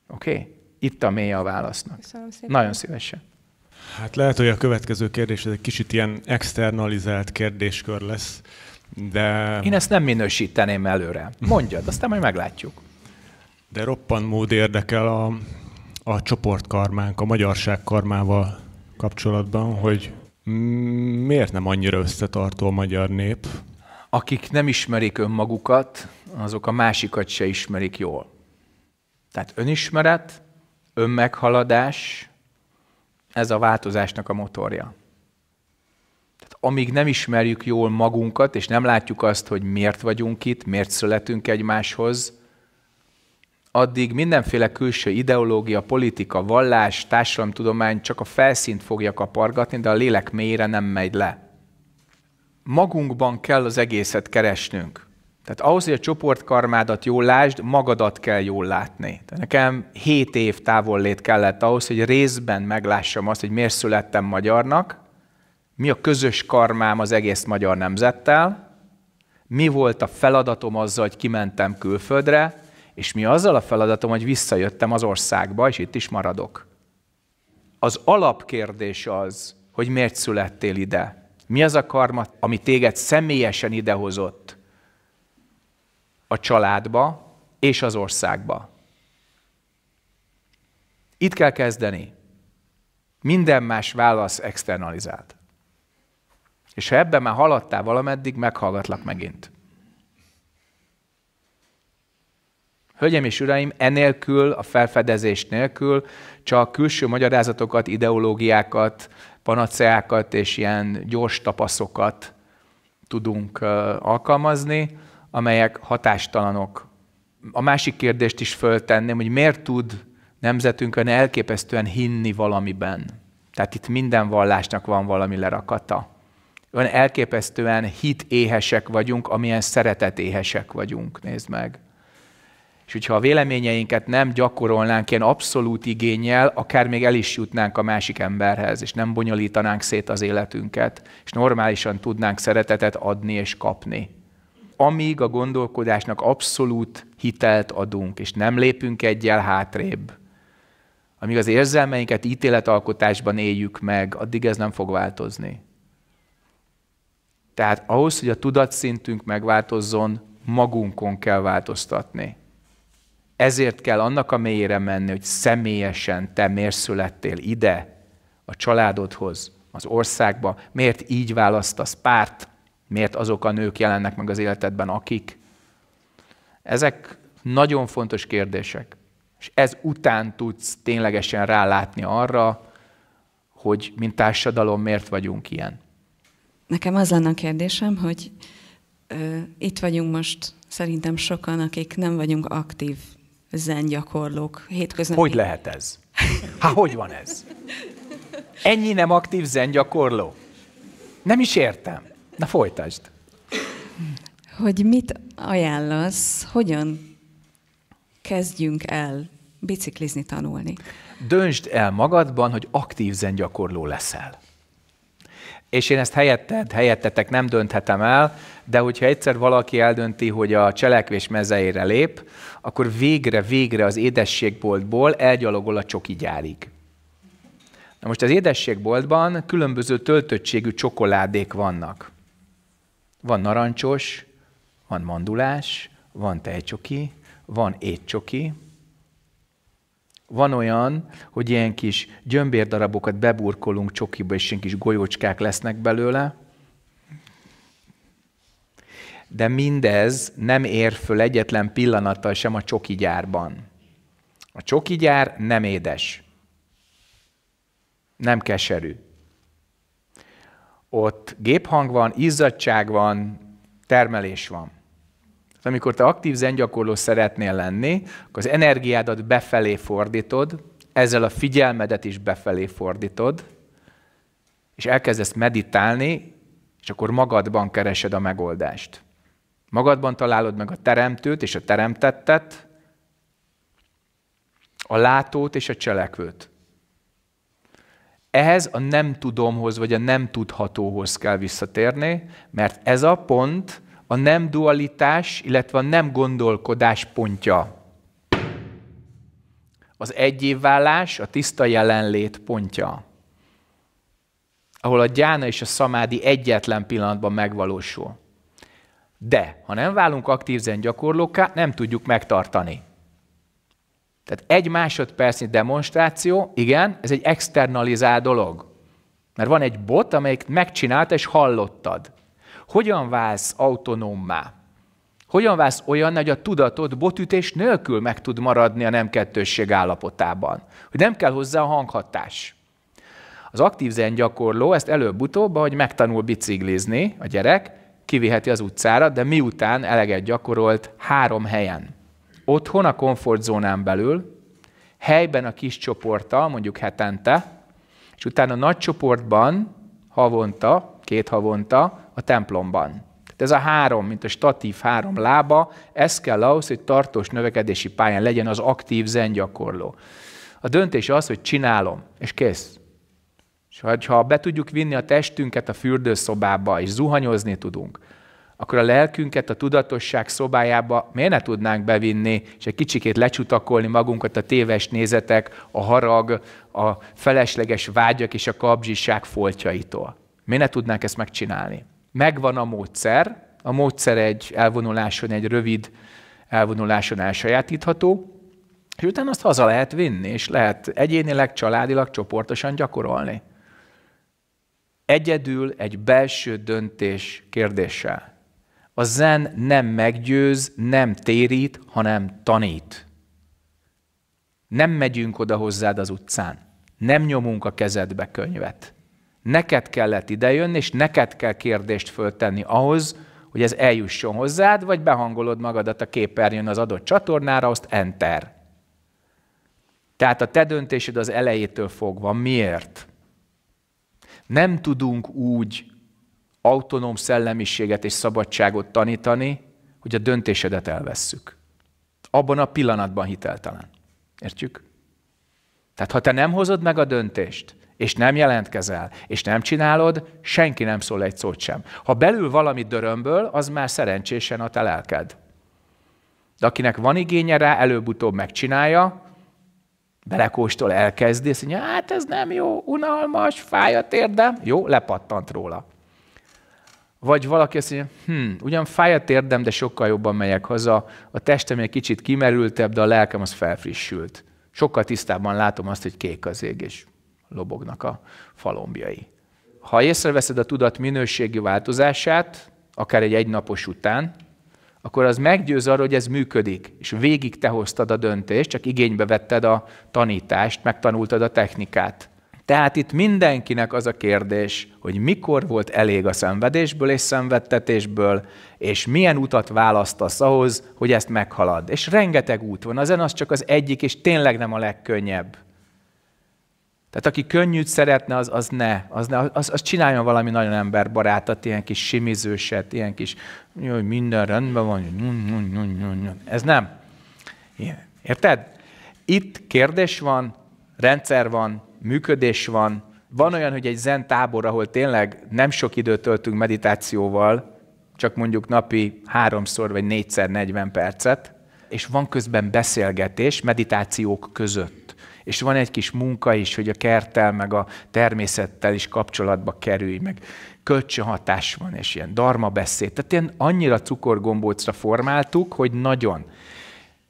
Oké? Okay? Itt a mélye a válasznak. Nagyon szívesen. Hát lehet, hogy a következő kérdés egy kicsit ilyen externalizált kérdéskör lesz. De... Én ezt nem minősíteném előre. Mondjad, aztán majd meglátjuk. De roppant mód érdekel a, a csoportkarmánk, a magyarság karmával kapcsolatban, hogy miért nem annyira összetartó a magyar nép? Akik nem ismerik önmagukat, azok a másikat se ismerik jól. Tehát önismeret, önmeghaladás, ez a változásnak a motorja amíg nem ismerjük jól magunkat, és nem látjuk azt, hogy miért vagyunk itt, miért születünk egymáshoz, addig mindenféle külső ideológia, politika, vallás, társadalomtudomány csak a felszínt fogja kapargatni, de a lélek mélyre nem megy le. Magunkban kell az egészet keresnünk. Tehát ahhoz, hogy a csoportkarmádat jól lásd, magadat kell jól látni. Tehát nekem 7 év lét kellett ahhoz, hogy részben meglássam azt, hogy miért születtem magyarnak, mi a közös karmám az egész magyar nemzettel, mi volt a feladatom azzal, hogy kimentem külföldre, és mi azzal a feladatom, hogy visszajöttem az országba, és itt is maradok. Az alapkérdés az, hogy miért születtél ide. Mi az a karma, ami téged személyesen idehozott a családba és az országba? Itt kell kezdeni. Minden más válasz externalizált. És ha ebben már haladtál valameddig, meghallgatlak megint. Hölgyeim és uraim, enélkül, a felfedezés nélkül csak külső magyarázatokat, ideológiákat, panaceákat és ilyen gyors tapaszokat tudunk alkalmazni, amelyek hatástalanok. A másik kérdést is föltenném, hogy miért tud nemzetünkön elképesztően hinni valamiben. Tehát itt minden vallásnak van valami lerakata olyan elképesztően hitéhesek vagyunk, amilyen szeretetéhesek vagyunk. Nézd meg. És hogyha a véleményeinket nem gyakorolnánk ilyen abszolút igényel, akár még el is jutnánk a másik emberhez, és nem bonyolítanánk szét az életünket, és normálisan tudnánk szeretetet adni és kapni. Amíg a gondolkodásnak abszolút hitelt adunk, és nem lépünk egyel hátrébb, amíg az érzelmeinket ítéletalkotásban éljük meg, addig ez nem fog változni. Tehát ahhoz, hogy a tudatszintünk megváltozzon, magunkon kell változtatni. Ezért kell annak a mélyére menni, hogy személyesen te miért születtél ide, a családodhoz, az országba, miért így választasz párt, miért azok a nők jelennek meg az életedben, akik. Ezek nagyon fontos kérdések. És ez után tudsz ténylegesen rálátni arra, hogy mint társadalom miért vagyunk ilyen nekem az lenne a kérdésem, hogy ö, itt vagyunk most szerintem sokan, akik nem vagyunk aktív zengyakorlók. Hétköznapi... Hogy lehet ez? Há, hogy van ez? Ennyi nem aktív zengyakorló? Nem is értem. Na folytasd. Hogy mit ajánlasz, hogyan kezdjünk el biciklizni tanulni? Döntsd el magadban, hogy aktív zengyakorló leszel és én ezt helyetted, helyettetek nem dönthetem el, de hogyha egyszer valaki eldönti, hogy a cselekvés mezeire lép, akkor végre, végre az édességboltból elgyalogol a csoki gyárig. Na most az édességboltban különböző töltöttségű csokoládék vannak. Van narancsos, van mandulás, van tejcsoki, van étcsoki, van olyan, hogy ilyen kis gyömbérdarabokat beburkolunk csokiba, és ilyen kis golyócskák lesznek belőle, de mindez nem ér föl egyetlen pillanattal sem a csoki gyárban. A csoki gyár nem édes, nem keserű. Ott géphang van, izzadság van, termelés van. Tehát amikor te aktív zengyakorló szeretnél lenni, akkor az energiádat befelé fordítod, ezzel a figyelmedet is befelé fordítod, és elkezdesz meditálni, és akkor magadban keresed a megoldást. Magadban találod meg a teremtőt és a teremtettet, a látót és a cselekvőt. Ehhez a nem tudomhoz, vagy a nem tudhatóhoz kell visszatérni, mert ez a pont, a nem dualitás, illetve a nem gondolkodás pontja. Az egyévválás a tiszta jelenlét pontja, ahol a gyána és a szamádi egyetlen pillanatban megvalósul. De ha nem válunk aktív zen nem tudjuk megtartani. Tehát egy másodpercnyi demonstráció, igen, ez egy externalizált dolog. Mert van egy bot, amelyik megcsinálta és hallottad. Hogyan válsz autonómmá? Hogyan válsz olyan, hogy a tudatod botütés nélkül meg tud maradni a nem kettősség állapotában? Hogy nem kell hozzá a hanghatás. Az aktív zen gyakorló ezt előbb-utóbb, hogy megtanul biciklizni a gyerek, kiviheti az utcára, de miután eleget gyakorolt három helyen. Otthon a komfortzónán belül, helyben a kis csoporttal, mondjuk hetente, és utána a nagy csoportban havonta, két havonta, a templomban. Tehát ez a három, mint a statív három lába, ez kell ahhoz, hogy tartós növekedési pályán legyen az aktív zengyakorló. A döntés az, hogy csinálom, és kész. És ha be tudjuk vinni a testünket a fürdőszobába, és zuhanyozni tudunk, akkor a lelkünket a tudatosság szobájába miért ne tudnánk bevinni, és egy kicsikét lecsutakolni magunkat a téves nézetek, a harag, a felesleges vágyak és a kabzsiság foltjaitól. Miért ne tudnánk ezt megcsinálni? megvan a módszer, a módszer egy elvonuláson, egy rövid elvonuláson elsajátítható, és utána azt haza lehet vinni, és lehet egyénileg, családilag, csoportosan gyakorolni. Egyedül egy belső döntés kérdéssel. A zen nem meggyőz, nem térít, hanem tanít. Nem megyünk oda hozzád az utcán. Nem nyomunk a kezedbe könyvet. Neked kellett idejönni, és neked kell kérdést föltenni ahhoz, hogy ez eljusson hozzád, vagy behangolod magadat a képernyőn az adott csatornára, azt enter. Tehát a te döntésed az elejétől fogva. Miért? Nem tudunk úgy autonóm szellemiséget és szabadságot tanítani, hogy a döntésedet elvesszük. Abban a pillanatban hiteltelen. Értjük? Tehát ha te nem hozod meg a döntést, és nem jelentkezel, és nem csinálod, senki nem szól egy szót sem. Ha belül valami dörömből, az már szerencsésen a te lelked. De akinek van igénye rá, előbb-utóbb megcsinálja, belekóstol, elkezdi, és mondja, hát ez nem jó, unalmas, fáj a térdem. Jó, lepattant róla. Vagy valaki azt mondja, hm, ugyan fáj a térdem, de sokkal jobban megyek haza, a testem egy kicsit kimerültebb, de a lelkem az felfrissült. Sokkal tisztábban látom azt, hogy kék az ég, és lobognak a falombjai. Ha észreveszed a tudat minőségi változását, akár egy egynapos után, akkor az meggyőz arra, hogy ez működik, és végig te hoztad a döntést, csak igénybe vetted a tanítást, megtanultad a technikát. Tehát itt mindenkinek az a kérdés, hogy mikor volt elég a szenvedésből és szenvedtetésből, és milyen utat választasz ahhoz, hogy ezt meghalad. És rengeteg út van, az az csak az egyik, és tényleg nem a legkönnyebb. Tehát aki könnyűt szeretne, az, az ne, az, ne az, az csináljon valami nagyon emberbarátat, ilyen kis simizőset, ilyen kis, hogy minden rendben van, ez nem. Érted? Itt kérdés van, rendszer van, működés van. Van olyan, hogy egy zen tábor, ahol tényleg nem sok időt töltünk meditációval, csak mondjuk napi háromszor vagy négyszer 40 percet, és van közben beszélgetés meditációk között és van egy kis munka is, hogy a kerttel, meg a természettel is kapcsolatba kerülj, meg kölcsönhatás van, és ilyen darma beszéd. Tehát ilyen annyira cukorgombócra formáltuk, hogy nagyon.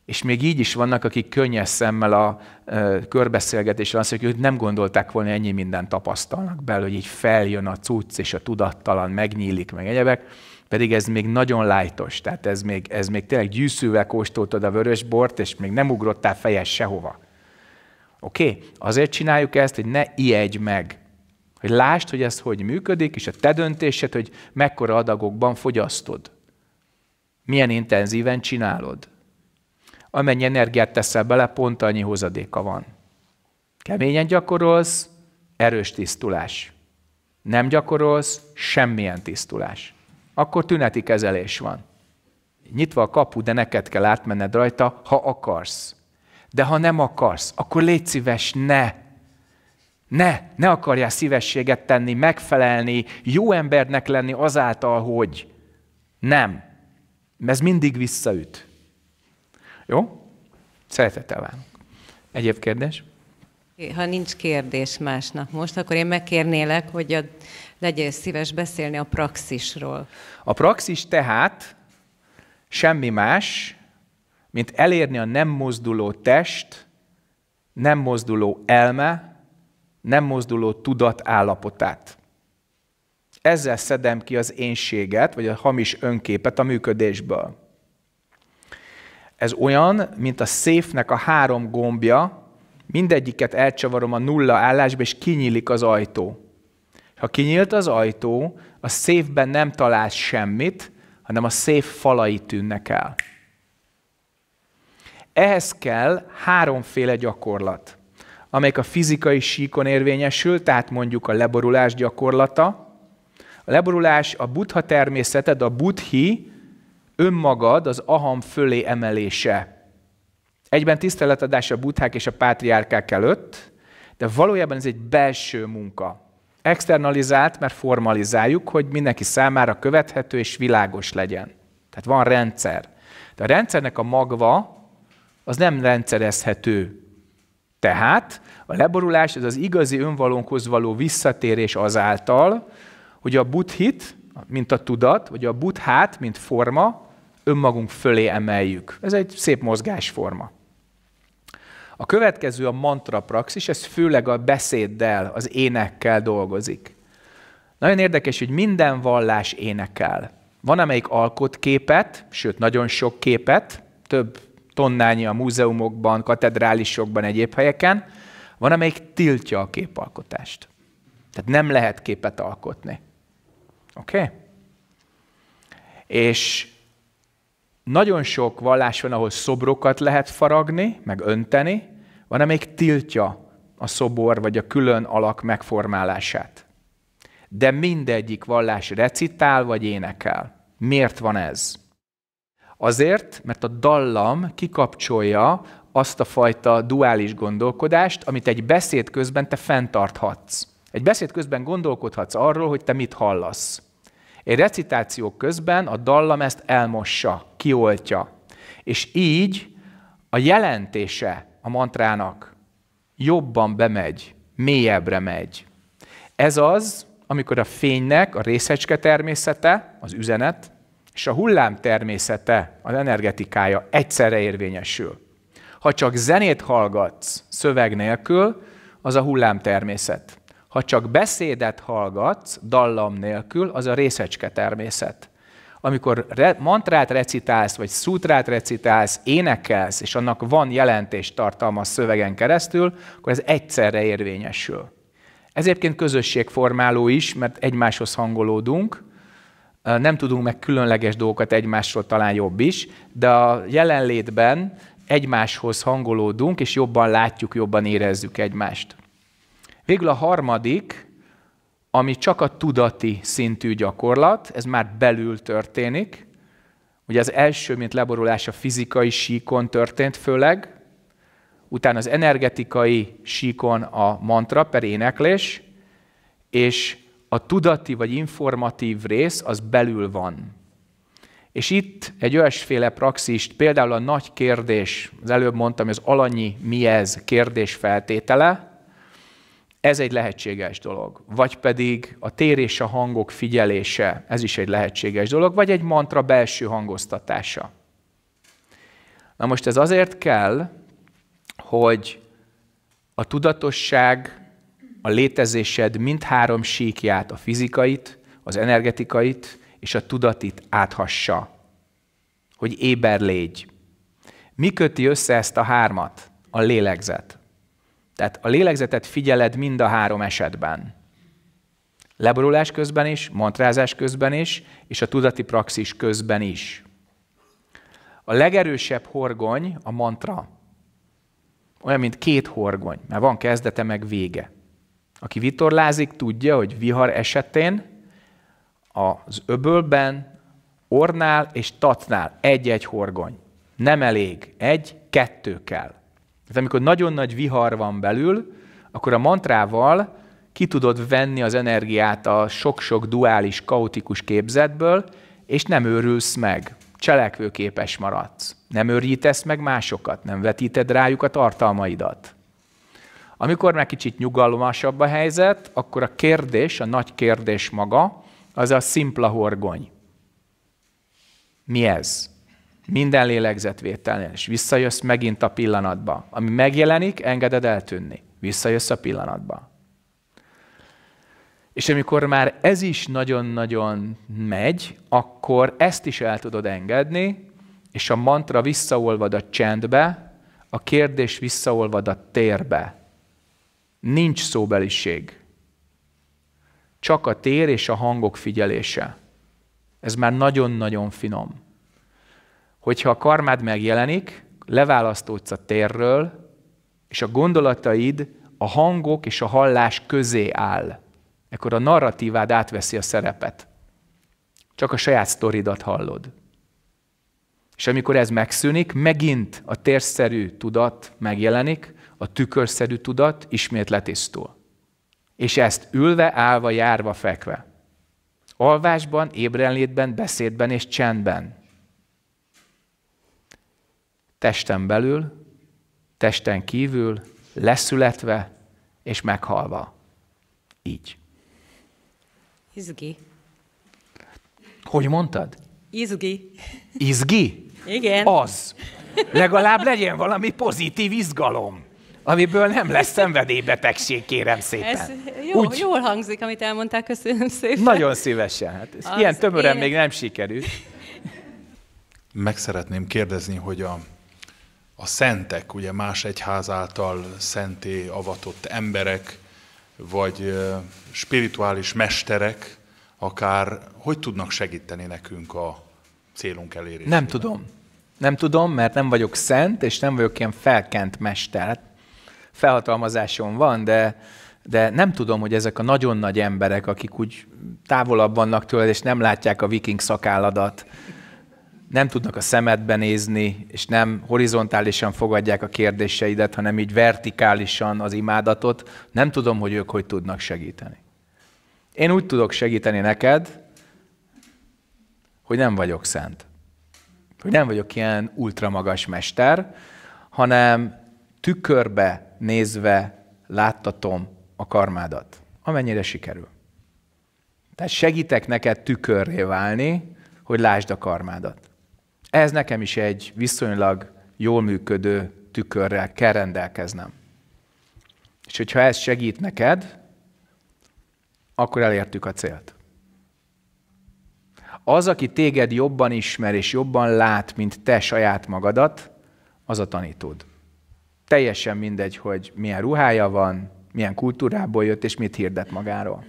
És még így is vannak, akik könnyes szemmel a ö, körbeszélgetésre azt mondják, hogy nem gondolták volna, ennyi mindent tapasztalnak belőle, hogy így feljön a cucc, és a tudattalan megnyílik, meg egyebek. Pedig ez még nagyon lájtos, tehát ez még, ez még tényleg gyűszűvel kóstoltad a vörös bort, és még nem ugrottál fejes sehova. Oké? Okay? Azért csináljuk ezt, hogy ne ijedj meg. Hogy lásd, hogy ez hogy működik, és a te döntésed, hogy mekkora adagokban fogyasztod. Milyen intenzíven csinálod. Amennyi energiát teszel bele, pont annyi hozadéka van. Keményen gyakorolsz, erős tisztulás. Nem gyakorolsz, semmilyen tisztulás. Akkor tüneti kezelés van. Nyitva a kapu, de neked kell átmenned rajta, ha akarsz. De ha nem akarsz, akkor légy szíves, ne. Ne, ne akarjál szívességet tenni, megfelelni, jó embernek lenni azáltal, hogy nem. Ez mindig visszaüt. Jó? Szeretettel várunk. Egyéb kérdés? Ha nincs kérdés másnak most, akkor én megkérnélek, hogy a, legyél szíves beszélni a praxisról. A praxis tehát semmi más, mint elérni a nem mozduló test, nem mozduló elme, nem mozduló tudat állapotát. Ezzel szedem ki az énséget, vagy a hamis önképet a működésből. Ez olyan, mint a széfnek a három gombja, mindegyiket elcsavarom a nulla állásba, és kinyílik az ajtó. Ha kinyílt az ajtó, a széfben nem találsz semmit, hanem a széf falai tűnnek el. Ehhez kell háromféle gyakorlat, amelyik a fizikai síkon érvényesül, tehát mondjuk a leborulás gyakorlata. A leborulás a buddha természeted, a buddhi önmagad az aham fölé emelése. Egyben tiszteletadás a buddhák és a pátriárkák előtt, de valójában ez egy belső munka. Externalizált, mert formalizáljuk, hogy mindenki számára követhető és világos legyen. Tehát van rendszer. De a rendszernek a magva az nem rendszerezhető. Tehát a leborulás ez az igazi önvalónkhoz való visszatérés azáltal, hogy a buddhit, mint a tudat, vagy a buddhát, mint forma, önmagunk fölé emeljük. Ez egy szép mozgásforma. A következő a mantra praxis, ez főleg a beszéddel, az énekkel dolgozik. Nagyon érdekes, hogy minden vallás énekel. Van, amelyik alkot képet, sőt, nagyon sok képet, több tonnányi a múzeumokban, katedrálisokban, egyéb helyeken, van, amelyik tiltja a képalkotást. Tehát nem lehet képet alkotni. Oké? Okay? És nagyon sok vallás van, ahol szobrokat lehet faragni, meg önteni, van, amelyik tiltja a szobor vagy a külön alak megformálását. De mindegyik vallás recitál vagy énekel. Miért van ez? Azért, mert a dallam kikapcsolja azt a fajta duális gondolkodást, amit egy beszéd közben te fenntarthatsz. Egy beszéd közben gondolkodhatsz arról, hogy te mit hallasz. Egy recitáció közben a dallam ezt elmossa, kioltja. És így a jelentése a mantrának jobban bemegy, mélyebbre megy. Ez az, amikor a fénynek a részecske természete, az üzenet, és a hullám természete, az energetikája egyszerre érvényesül. Ha csak zenét hallgatsz szöveg nélkül, az a hullám természet. Ha csak beszédet hallgatsz dallam nélkül, az a részecske természet. Amikor re- mantrát recitálsz, vagy szútrát recitálsz, énekelsz, és annak van tartalma a szövegen keresztül, akkor ez egyszerre érvényesül. Ez közösségformáló is, mert egymáshoz hangolódunk, nem tudunk meg különleges dolgokat egymásról, talán jobb is, de a jelenlétben egymáshoz hangolódunk, és jobban látjuk, jobban érezzük egymást. Végül a harmadik, ami csak a tudati szintű gyakorlat, ez már belül történik. Ugye az első, mint leborulás a fizikai síkon történt főleg, utána az energetikai síkon a mantra per éneklés, és a tudati vagy informatív rész az belül van. És itt egy olyasféle praxist, például a nagy kérdés, az előbb mondtam, az alanyi mi ez kérdés feltétele, ez egy lehetséges dolog. Vagy pedig a tér és a hangok figyelése, ez is egy lehetséges dolog, vagy egy mantra belső hangoztatása. Na most ez azért kell, hogy a tudatosság a létezésed mindhárom síkját, a fizikait, az energetikait és a tudatit áthassa. Hogy éber légy. Mi köti össze ezt a hármat? A lélegzet. Tehát a lélegzetet figyeled mind a három esetben. Leborulás közben is, mantrázás közben is, és a tudati praxis közben is. A legerősebb horgony a mantra. Olyan, mint két horgony, mert van kezdete, meg vége. Aki vitorlázik, tudja, hogy vihar esetén az öbölben, ornál és tatnál egy-egy horgony. Nem elég, egy, kettő kell. Tehát amikor nagyon nagy vihar van belül, akkor a mantrával ki tudod venni az energiát a sok-sok duális, kaotikus képzetből, és nem őrülsz meg, cselekvőképes maradsz. Nem őrjítesz meg másokat, nem vetíted rájuk a tartalmaidat. Amikor már kicsit nyugalmasabb a helyzet, akkor a kérdés, a nagy kérdés maga, az a szimpla horgony. Mi ez? Minden lélegzetvételnél, és visszajössz megint a pillanatba. Ami megjelenik, engeded eltűnni. Visszajössz a pillanatba. És amikor már ez is nagyon-nagyon megy, akkor ezt is el tudod engedni, és a mantra visszaolvad a csendbe, a kérdés visszaolvad a térbe, Nincs szóbeliség. Csak a tér és a hangok figyelése. Ez már nagyon-nagyon finom. Hogyha a karmád megjelenik, leválasztódsz a térről, és a gondolataid a hangok és a hallás közé áll. Ekkor a narratívád átveszi a szerepet. Csak a saját sztoridat hallod. És amikor ez megszűnik, megint a térszerű tudat megjelenik, a tükörszerű tudat ismét letisztul. És ezt ülve, állva, járva, fekve. Alvásban, ébrenlétben, beszédben és csendben. Testen belül, testen kívül, leszületve és meghalva. Így. Izgi. Hogy mondtad? Izgi. Izgi? Igen. Az. Legalább legyen valami pozitív izgalom amiből nem lesz szenvedélybetegség, kérem szépen. Ez jó, Úgy, jól hangzik, amit elmondtál, köszönöm szépen. Nagyon szívesen. Hát ez ilyen tömören én... még nem sikerült. Meg szeretném kérdezni, hogy a, a szentek, ugye más egyház által szenté avatott emberek, vagy spirituális mesterek, akár hogy tudnak segíteni nekünk a célunk elérésében? Nem tudom. Nem tudom, mert nem vagyok szent, és nem vagyok ilyen felkent mester. Hát felhatalmazásom van, de, de nem tudom, hogy ezek a nagyon nagy emberek, akik úgy távolabb vannak tőled, és nem látják a viking szakálladat, nem tudnak a szemedbe nézni, és nem horizontálisan fogadják a kérdéseidet, hanem így vertikálisan az imádatot, nem tudom, hogy ők hogy tudnak segíteni. Én úgy tudok segíteni neked, hogy nem vagyok szent. Hogy nem vagyok ilyen ultramagas mester, hanem tükörbe nézve láttatom a karmádat, amennyire sikerül. Tehát segítek neked tükörré válni, hogy lásd a karmádat. Ez nekem is egy viszonylag jól működő tükörrel kell rendelkeznem. És hogyha ez segít neked, akkor elértük a célt. Az, aki téged jobban ismer és jobban lát, mint te saját magadat, az a tanítód teljesen mindegy, hogy milyen ruhája van, milyen kultúrából jött, és mit hirdet magáról.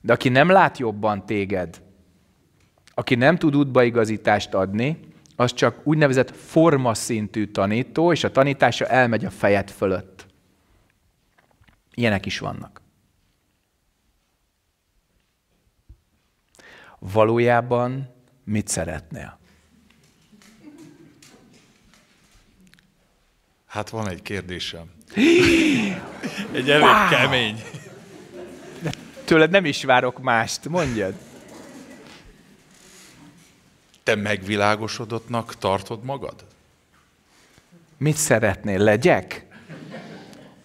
De aki nem lát jobban téged, aki nem tud útbaigazítást adni, az csak úgynevezett formaszintű tanító, és a tanítása elmegy a fejed fölött. Ilyenek is vannak. Valójában mit szeretnél? Hát van egy kérdésem. egy elég wow. kemény. De tőled nem is várok mást, mondjad. Te megvilágosodottnak tartod magad? Mit szeretnél, legyek?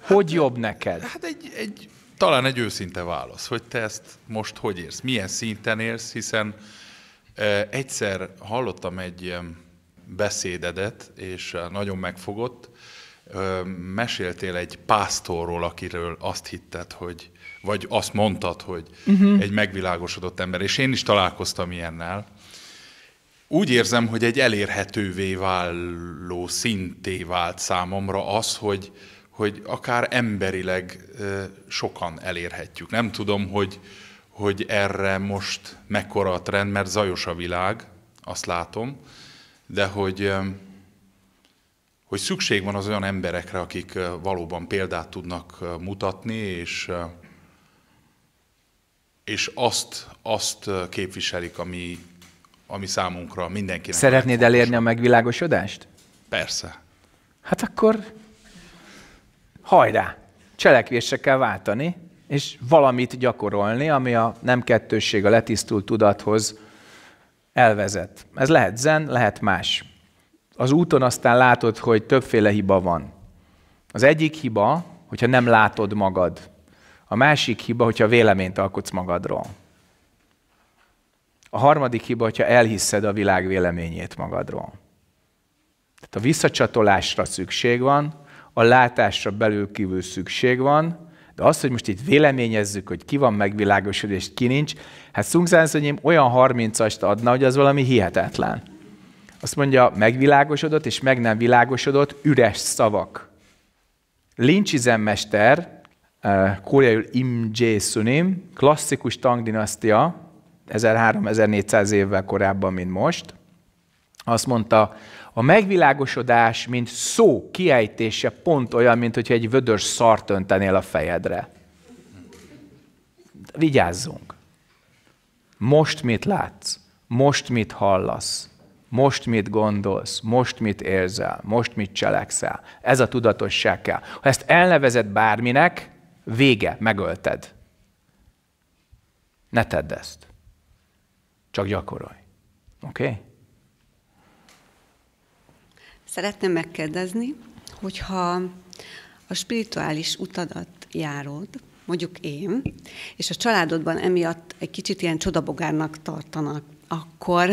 Hogy hát, jobb neked? Hát egy, egy, talán egy őszinte válasz, hogy te ezt most hogy érsz, milyen szinten érsz, hiszen eh, egyszer hallottam egy beszédedet, és nagyon megfogott, meséltél egy pásztorról, akiről azt hitted, hogy, vagy azt mondtad, hogy uh-huh. egy megvilágosodott ember, és én is találkoztam ilyennel. Úgy érzem, hogy egy elérhetővé váló szinté vált számomra az, hogy, hogy akár emberileg sokan elérhetjük. Nem tudom, hogy, hogy erre most mekkora a trend, mert zajos a világ, azt látom, de hogy hogy szükség van az olyan emberekre, akik valóban példát tudnak mutatni, és, és azt, azt képviselik, ami, ami számunkra mindenkinek. Szeretnéd elérni a megvilágosodást? Persze. Hát akkor hajrá! Cselekvésre kell váltani, és valamit gyakorolni, ami a nem kettősség, a letisztult tudathoz elvezet. Ez lehet zen, lehet más az úton aztán látod, hogy többféle hiba van. Az egyik hiba, hogyha nem látod magad. A másik hiba, hogyha véleményt alkotsz magadról. A harmadik hiba, hogyha elhiszed a világ véleményét magadról. Tehát a visszacsatolásra szükség van, a látásra belül-kívül szükség van, de az, hogy most itt véleményezzük, hogy ki van megvilágosodva és ki nincs, hát Szungzánszonyém olyan 30-ast adna, hogy az valami hihetetlen. Azt mondja, megvilágosodott és meg nem világosodott üres szavak. Lincsizem mester, eh, koreaiul Im Jae Sunim, klasszikus dinasztia, 1300-1400 évvel korábban, mint most. Azt mondta, a megvilágosodás, mint szó kiejtése pont olyan, mint hogyha egy vödör szart öntenél a fejedre. Vigyázzunk! Most mit látsz? Most mit hallasz? Most mit gondolsz, most mit érzel, most mit cselekszel. Ez a tudatosság kell. Ha ezt elnevezed bárminek, vége, megölted. Ne tedd ezt. Csak gyakorolj. Oké? Okay? Szeretném megkérdezni, hogyha a spirituális utadat járod, mondjuk én, és a családodban emiatt egy kicsit ilyen csodabogárnak tartanak, akkor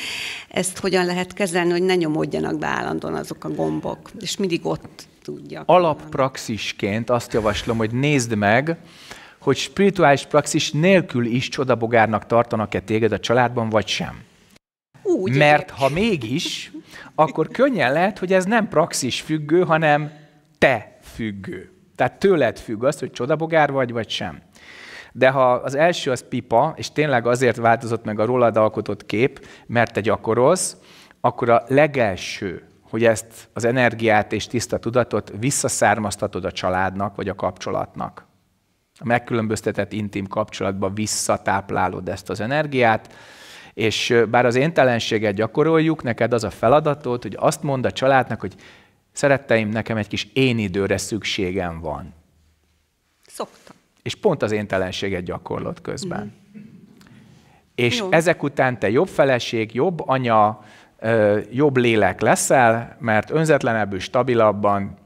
ezt hogyan lehet kezelni, hogy ne nyomódjanak be állandóan azok a gombok, és mindig ott tudja. Alappraxisként azt javaslom, hogy nézd meg, hogy spirituális praxis nélkül is csodabogárnak tartanak-e téged a családban, vagy sem. Úgy, Mert ha mégis, akkor könnyen lehet, hogy ez nem praxis függő, hanem te függő. Tehát tőled függ az, hogy csodabogár vagy, vagy sem de ha az első az pipa, és tényleg azért változott meg a rólad alkotott kép, mert te gyakorolsz, akkor a legelső, hogy ezt az energiát és tiszta tudatot visszaszármaztatod a családnak vagy a kapcsolatnak. A megkülönböztetett intim kapcsolatban visszatáplálod ezt az energiát, és bár az éntelenséget gyakoroljuk, neked az a feladatod, hogy azt mond a családnak, hogy szeretteim, nekem egy kis én időre szükségem van. Szoktam és pont az én telenséget gyakorlod közben. Mm. És Jó. ezek után te jobb feleség, jobb anya, jobb lélek leszel, mert önzetlenebbül, stabilabban,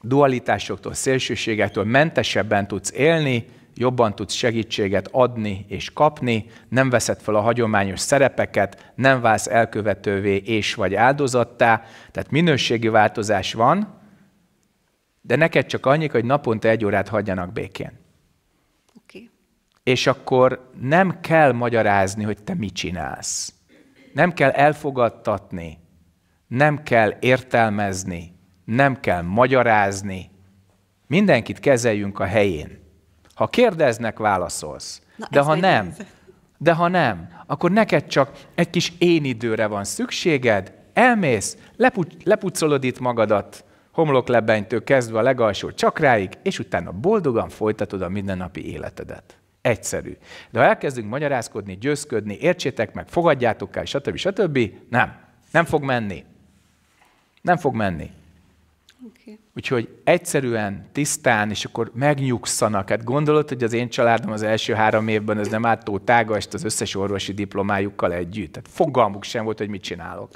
dualitásoktól, szélsőségektől mentesebben tudsz élni, jobban tudsz segítséget adni és kapni, nem veszed fel a hagyományos szerepeket, nem válsz elkövetővé és vagy áldozattá, tehát minőségi változás van, de neked csak annyi, hogy naponta egy órát hagyjanak békén. Okay. És akkor nem kell magyarázni, hogy te mit csinálsz. Nem kell elfogadtatni, nem kell értelmezni, nem kell magyarázni. Mindenkit kezeljünk a helyén. Ha kérdeznek, válaszolsz. Na, de ha nem, ez. de ha nem, akkor neked csak egy kis én időre van szükséged, elmész, lepu- lepucolod itt magadat, homloklebenytől kezdve a legalsó csakráig, és utána boldogan folytatod a mindennapi életedet. Egyszerű. De ha elkezdünk magyarázkodni, győzködni, értsétek meg, fogadjátok el, stb. stb., nem. Nem fog menni. Nem fog menni. Okay. Úgyhogy egyszerűen, tisztán, és akkor megnyugszanak. Hát gondolod, hogy az én családom az első három évben ez nem áttó tágast az összes orvosi diplomájukkal együtt. Tehát fogalmuk sem volt, hogy mit csinálok.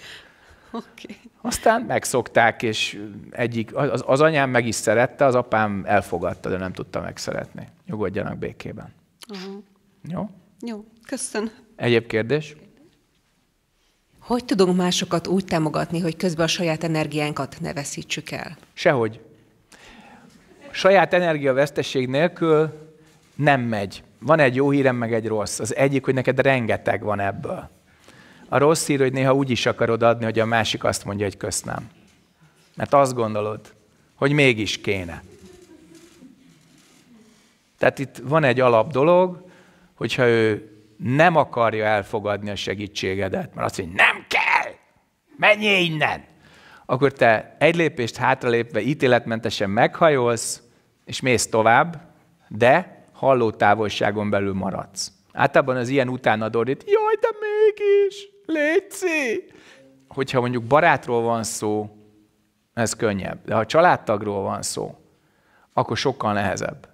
Okay. Aztán megszokták, és egyik, az, az anyám meg is szerette, az apám elfogadta, de nem tudta megszeretni. Nyugodjanak békében. Uh-huh. Jó? Jó, köszönöm. Egyéb kérdés? Hogy tudunk másokat úgy támogatni, hogy közben a saját energiánkat ne veszítsük el? Sehogy. Saját energiaveszteség nélkül nem megy. Van egy jó hírem, meg egy rossz. Az egyik, hogy neked rengeteg van ebből. A rossz hír, hogy néha úgy is akarod adni, hogy a másik azt mondja, hogy köszönöm. Mert azt gondolod, hogy mégis kéne. Tehát itt van egy alap dolog, hogyha ő nem akarja elfogadni a segítségedet, mert azt mondja, nem kell, menj innen, akkor te egy lépést hátralépve ítéletmentesen meghajolsz, és mész tovább, de halló távolságon belül maradsz. Általában az ilyen utána dordít, jaj, de mégis, létszi! Hogyha mondjuk barátról van szó, ez könnyebb. De ha családtagról van szó, akkor sokkal nehezebb.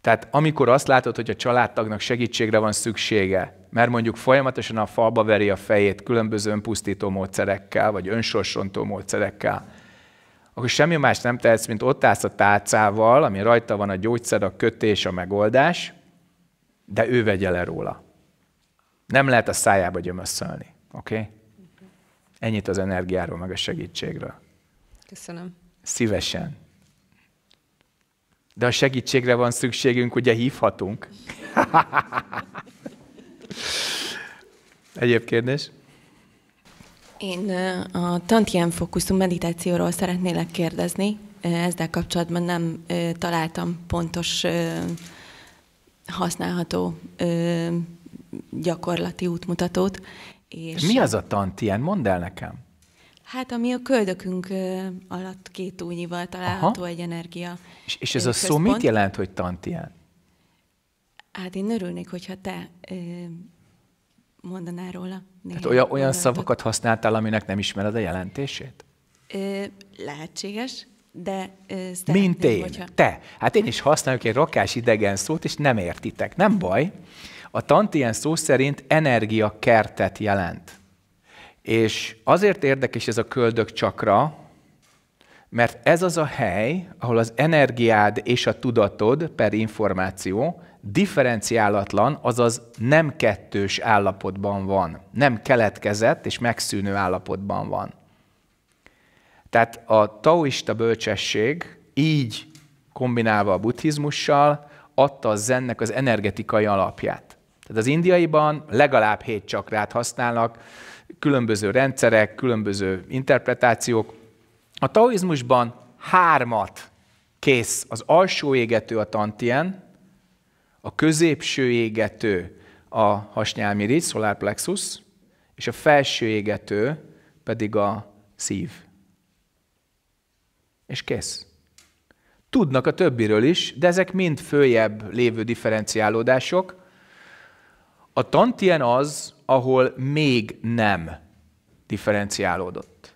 Tehát amikor azt látod, hogy a családtagnak segítségre van szüksége, mert mondjuk folyamatosan a falba veri a fejét különböző önpusztító módszerekkel, vagy önsorsontó módszerekkel, akkor semmi más nem tehetsz, mint ott állsz a tálcával, ami rajta van a gyógyszer, a kötés, a megoldás, de ő vegye le róla. Nem lehet a szájába gyömösszölni, oké? Okay? Ennyit az energiáról, meg a segítségről. Köszönöm. Szívesen. De a segítségre van szükségünk, ugye hívhatunk. Egyéb kérdés? Én a Tantien fókuszú meditációról szeretnélek kérdezni. Ezzel kapcsolatban nem találtam pontos használható ö, gyakorlati útmutatót. És Mi az a ilyen? Mondd el nekem. Hát, ami a köldökünk alatt két únyival található Aha. egy energia. És, és ez a központ. szó mit jelent, hogy ilyen? Hát én örülnék, hogyha te ö, mondanál róla. Tehát olyan, olyan szavakat használtál, aminek nem ismered a jelentését? Ö, lehetséges de ö, Mint én, hogyha... te. Hát én is használok egy rakás idegen szót, és nem értitek. Nem mhm. baj. A tant ilyen szó szerint energiakertet jelent. És azért érdekes ez a köldök csakra, mert ez az a hely, ahol az energiád és a tudatod per információ differenciálatlan, azaz nem kettős állapotban van, nem keletkezett és megszűnő állapotban van. Tehát a taoista bölcsesség így kombinálva a buddhizmussal adta a zennek az energetikai alapját. Tehát az indiaiban legalább hét csakrát használnak, különböző rendszerek, különböző interpretációk. A taoizmusban hármat kész az alsó égető a tantien, a középső égető a hasnyálmirigy, solar plexus, és a felső égető pedig a szív. És kész. Tudnak a többiről is, de ezek mind följebb lévő differenciálódások. A tantien az, ahol még nem differenciálódott.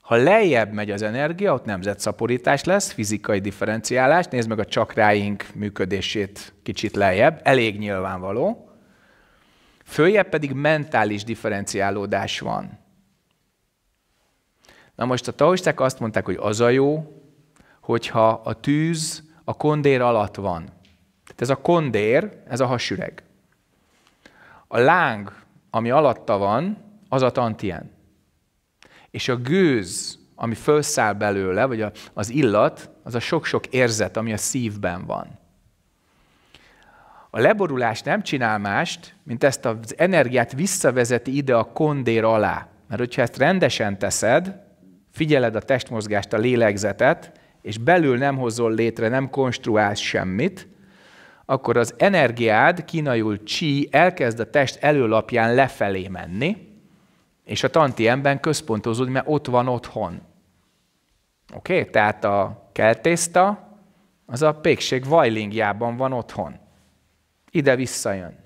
Ha lejjebb megy az energia, ott nemzetszaporítás lesz, fizikai differenciálás, nézd meg a csakráink működését kicsit lejjebb, elég nyilvánvaló. Följebb pedig mentális differenciálódás van. Na most a taoisták azt mondták, hogy az a jó, hogyha a tűz a kondér alatt van. Tehát ez a kondér, ez a hasüreg. A láng, ami alatta van, az a tantien. És a gőz, ami felszáll belőle, vagy az illat, az a sok-sok érzet, ami a szívben van. A leborulás nem csinál mást, mint ezt az energiát visszavezeti ide a kondér alá. Mert hogyha ezt rendesen teszed, figyeled a testmozgást, a lélegzetet, és belül nem hozol létre, nem konstruálsz semmit, akkor az energiád, kínaiul csí, elkezd a test előlapján lefelé menni, és a tantiemben központozod, mert ott van otthon. Oké? Okay? Tehát a keltészta az a pékség vajlingjában van otthon. Ide visszajön.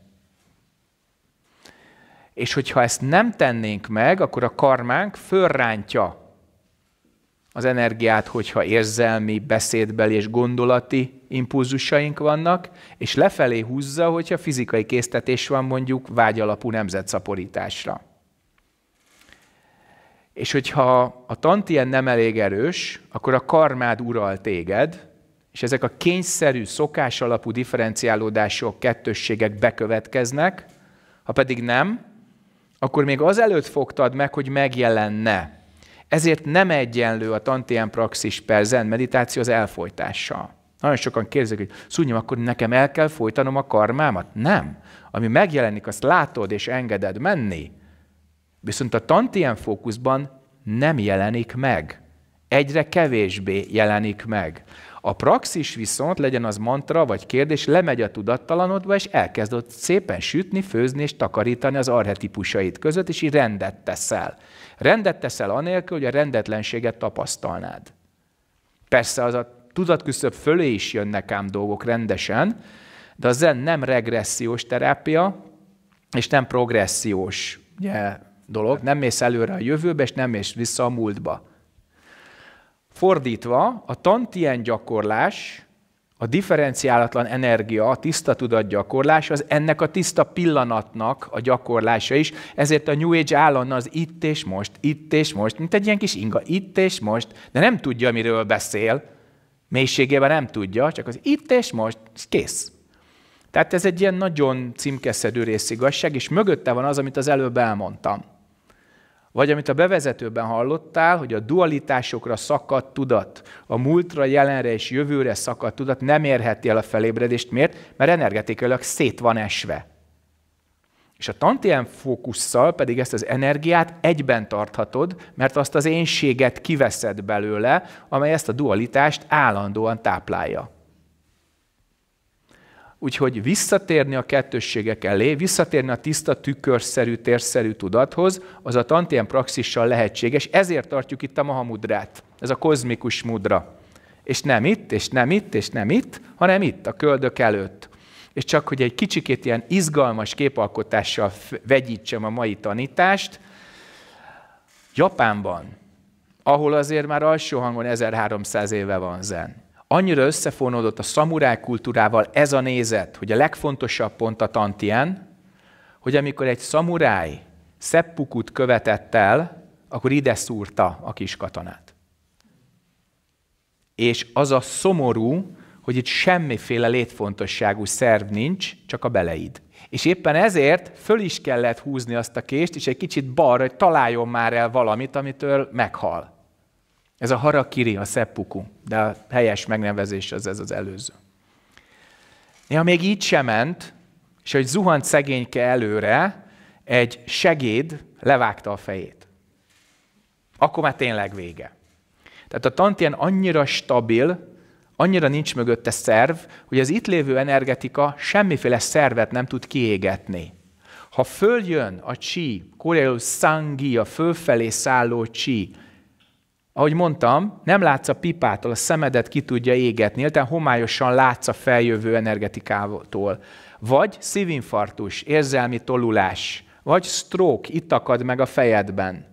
És hogyha ezt nem tennénk meg, akkor a karmánk fölrántja az energiát, hogyha érzelmi, beszédbeli és gondolati impulzusaink vannak, és lefelé húzza, hogyha fizikai késztetés van mondjuk vágyalapú nemzetszaporításra. És hogyha a tantien nem elég erős, akkor a karmád ural téged, és ezek a kényszerű, szokás alapú differenciálódások, kettősségek bekövetkeznek, ha pedig nem, akkor még azelőtt fogtad meg, hogy megjelenne ezért nem egyenlő a tantien praxis per zen meditáció az elfolytással. Nagyon sokan kérdezik, hogy szúnyom, akkor nekem el kell folytanom a karmámat? Nem. Ami megjelenik, azt látod és engeded menni. Viszont a tantien fókuszban nem jelenik meg. Egyre kevésbé jelenik meg. A praxis viszont, legyen az mantra vagy kérdés, lemegy a tudattalanodba, és elkezd ott szépen sütni, főzni és takarítani az arhetipusait között, és így rendet teszel. Rendet teszel anélkül, hogy a rendetlenséget tapasztalnád. Persze az a tudatküszöb fölé is jönnek ám dolgok rendesen, de a zen nem regressziós terápia, és nem progressziós ugye, dolog. Nem mész előre a jövőbe, és nem mész vissza a múltba. Fordítva, a tantien gyakorlás a differenciálatlan energia, a tiszta tudatgyakorlás, az ennek a tiszta pillanatnak a gyakorlása is, ezért a New Age állanna az itt és most, itt és most, mint egy ilyen kis inga, itt és most, de nem tudja, miről beszél, mélységében nem tudja, csak az itt és most, kész. Tehát ez egy ilyen nagyon címkeszedő részigazság, és mögötte van az, amit az előbb elmondtam. Vagy amit a bevezetőben hallottál, hogy a dualitásokra szakadt tudat, a múltra, jelenre és jövőre szakadt tudat nem érheti el a felébredést. Miért? Mert energetikailag szét van esve. És a tantien fókusszal pedig ezt az energiát egyben tarthatod, mert azt az énséget kiveszed belőle, amely ezt a dualitást állandóan táplálja. Úgyhogy visszatérni a kettősségek elé, visszatérni a tiszta tükörszerű, térszerű tudathoz, az a tantien praxissal lehetséges, ezért tartjuk itt a mahamudrát, ez a kozmikus mudra. És nem itt, és nem itt, és nem itt, hanem itt, a köldök előtt. És csak, hogy egy kicsikét ilyen izgalmas képalkotással vegyítsem a mai tanítást, Japánban, ahol azért már alsó hangon 1300 éve van zen, Annyira összefonódott a szamurák kultúrával ez a nézet, hogy a legfontosabb pont a tantien, hogy amikor egy szamuráj szeppukut követett el, akkor ide szúrta a kis katonát. És az a szomorú, hogy itt semmiféle létfontosságú szerv nincs, csak a beleid. És éppen ezért föl is kellett húzni azt a kést, és egy kicsit balra, hogy találjon már el valamit, amitől meghal. Ez a harakiri, a szeppuku, de a helyes megnevezés az ez az előző. Néha még így sem ment, és hogy zuhant szegényke előre, egy segéd levágta a fejét. Akkor már tényleg vége. Tehát a tantien annyira stabil, annyira nincs mögötte szerv, hogy az itt lévő energetika semmiféle szervet nem tud kiégetni. Ha följön a csí, koreai a fölfelé szálló csí, ahogy mondtam, nem látsz a pipától, a szemedet ki tudja égetni, illetve homályosan látsz a feljövő energetikától. Vagy szívinfarktus, érzelmi tolulás, vagy stroke, itt akad meg a fejedben.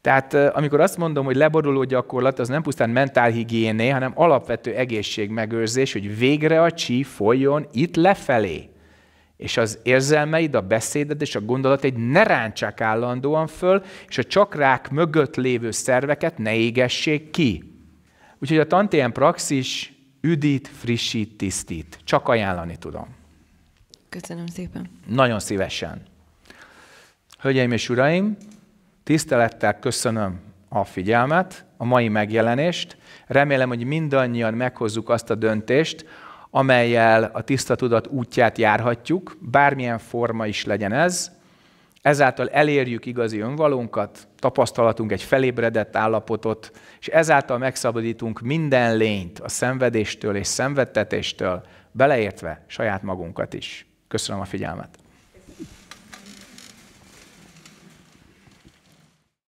Tehát amikor azt mondom, hogy leboruló gyakorlat, az nem pusztán mentálhigiéné, hanem alapvető egészségmegőrzés, hogy végre a csí folyjon itt lefelé és az érzelmeid, a beszéded és a gondolataid ne rántsák állandóan föl, és a csakrák mögött lévő szerveket ne égessék ki. Úgyhogy a tantén praxis üdít, frissít, tisztít. Csak ajánlani tudom. Köszönöm szépen. Nagyon szívesen. Hölgyeim és uraim, tisztelettel köszönöm a figyelmet, a mai megjelenést. Remélem, hogy mindannyian meghozzuk azt a döntést, amelyel a tiszta tudat útját járhatjuk, bármilyen forma is legyen ez, ezáltal elérjük igazi önvalónkat, tapasztalatunk egy felébredett állapotot, és ezáltal megszabadítunk minden lényt a szenvedéstől és szenvedtetéstől, beleértve saját magunkat is. Köszönöm a figyelmet!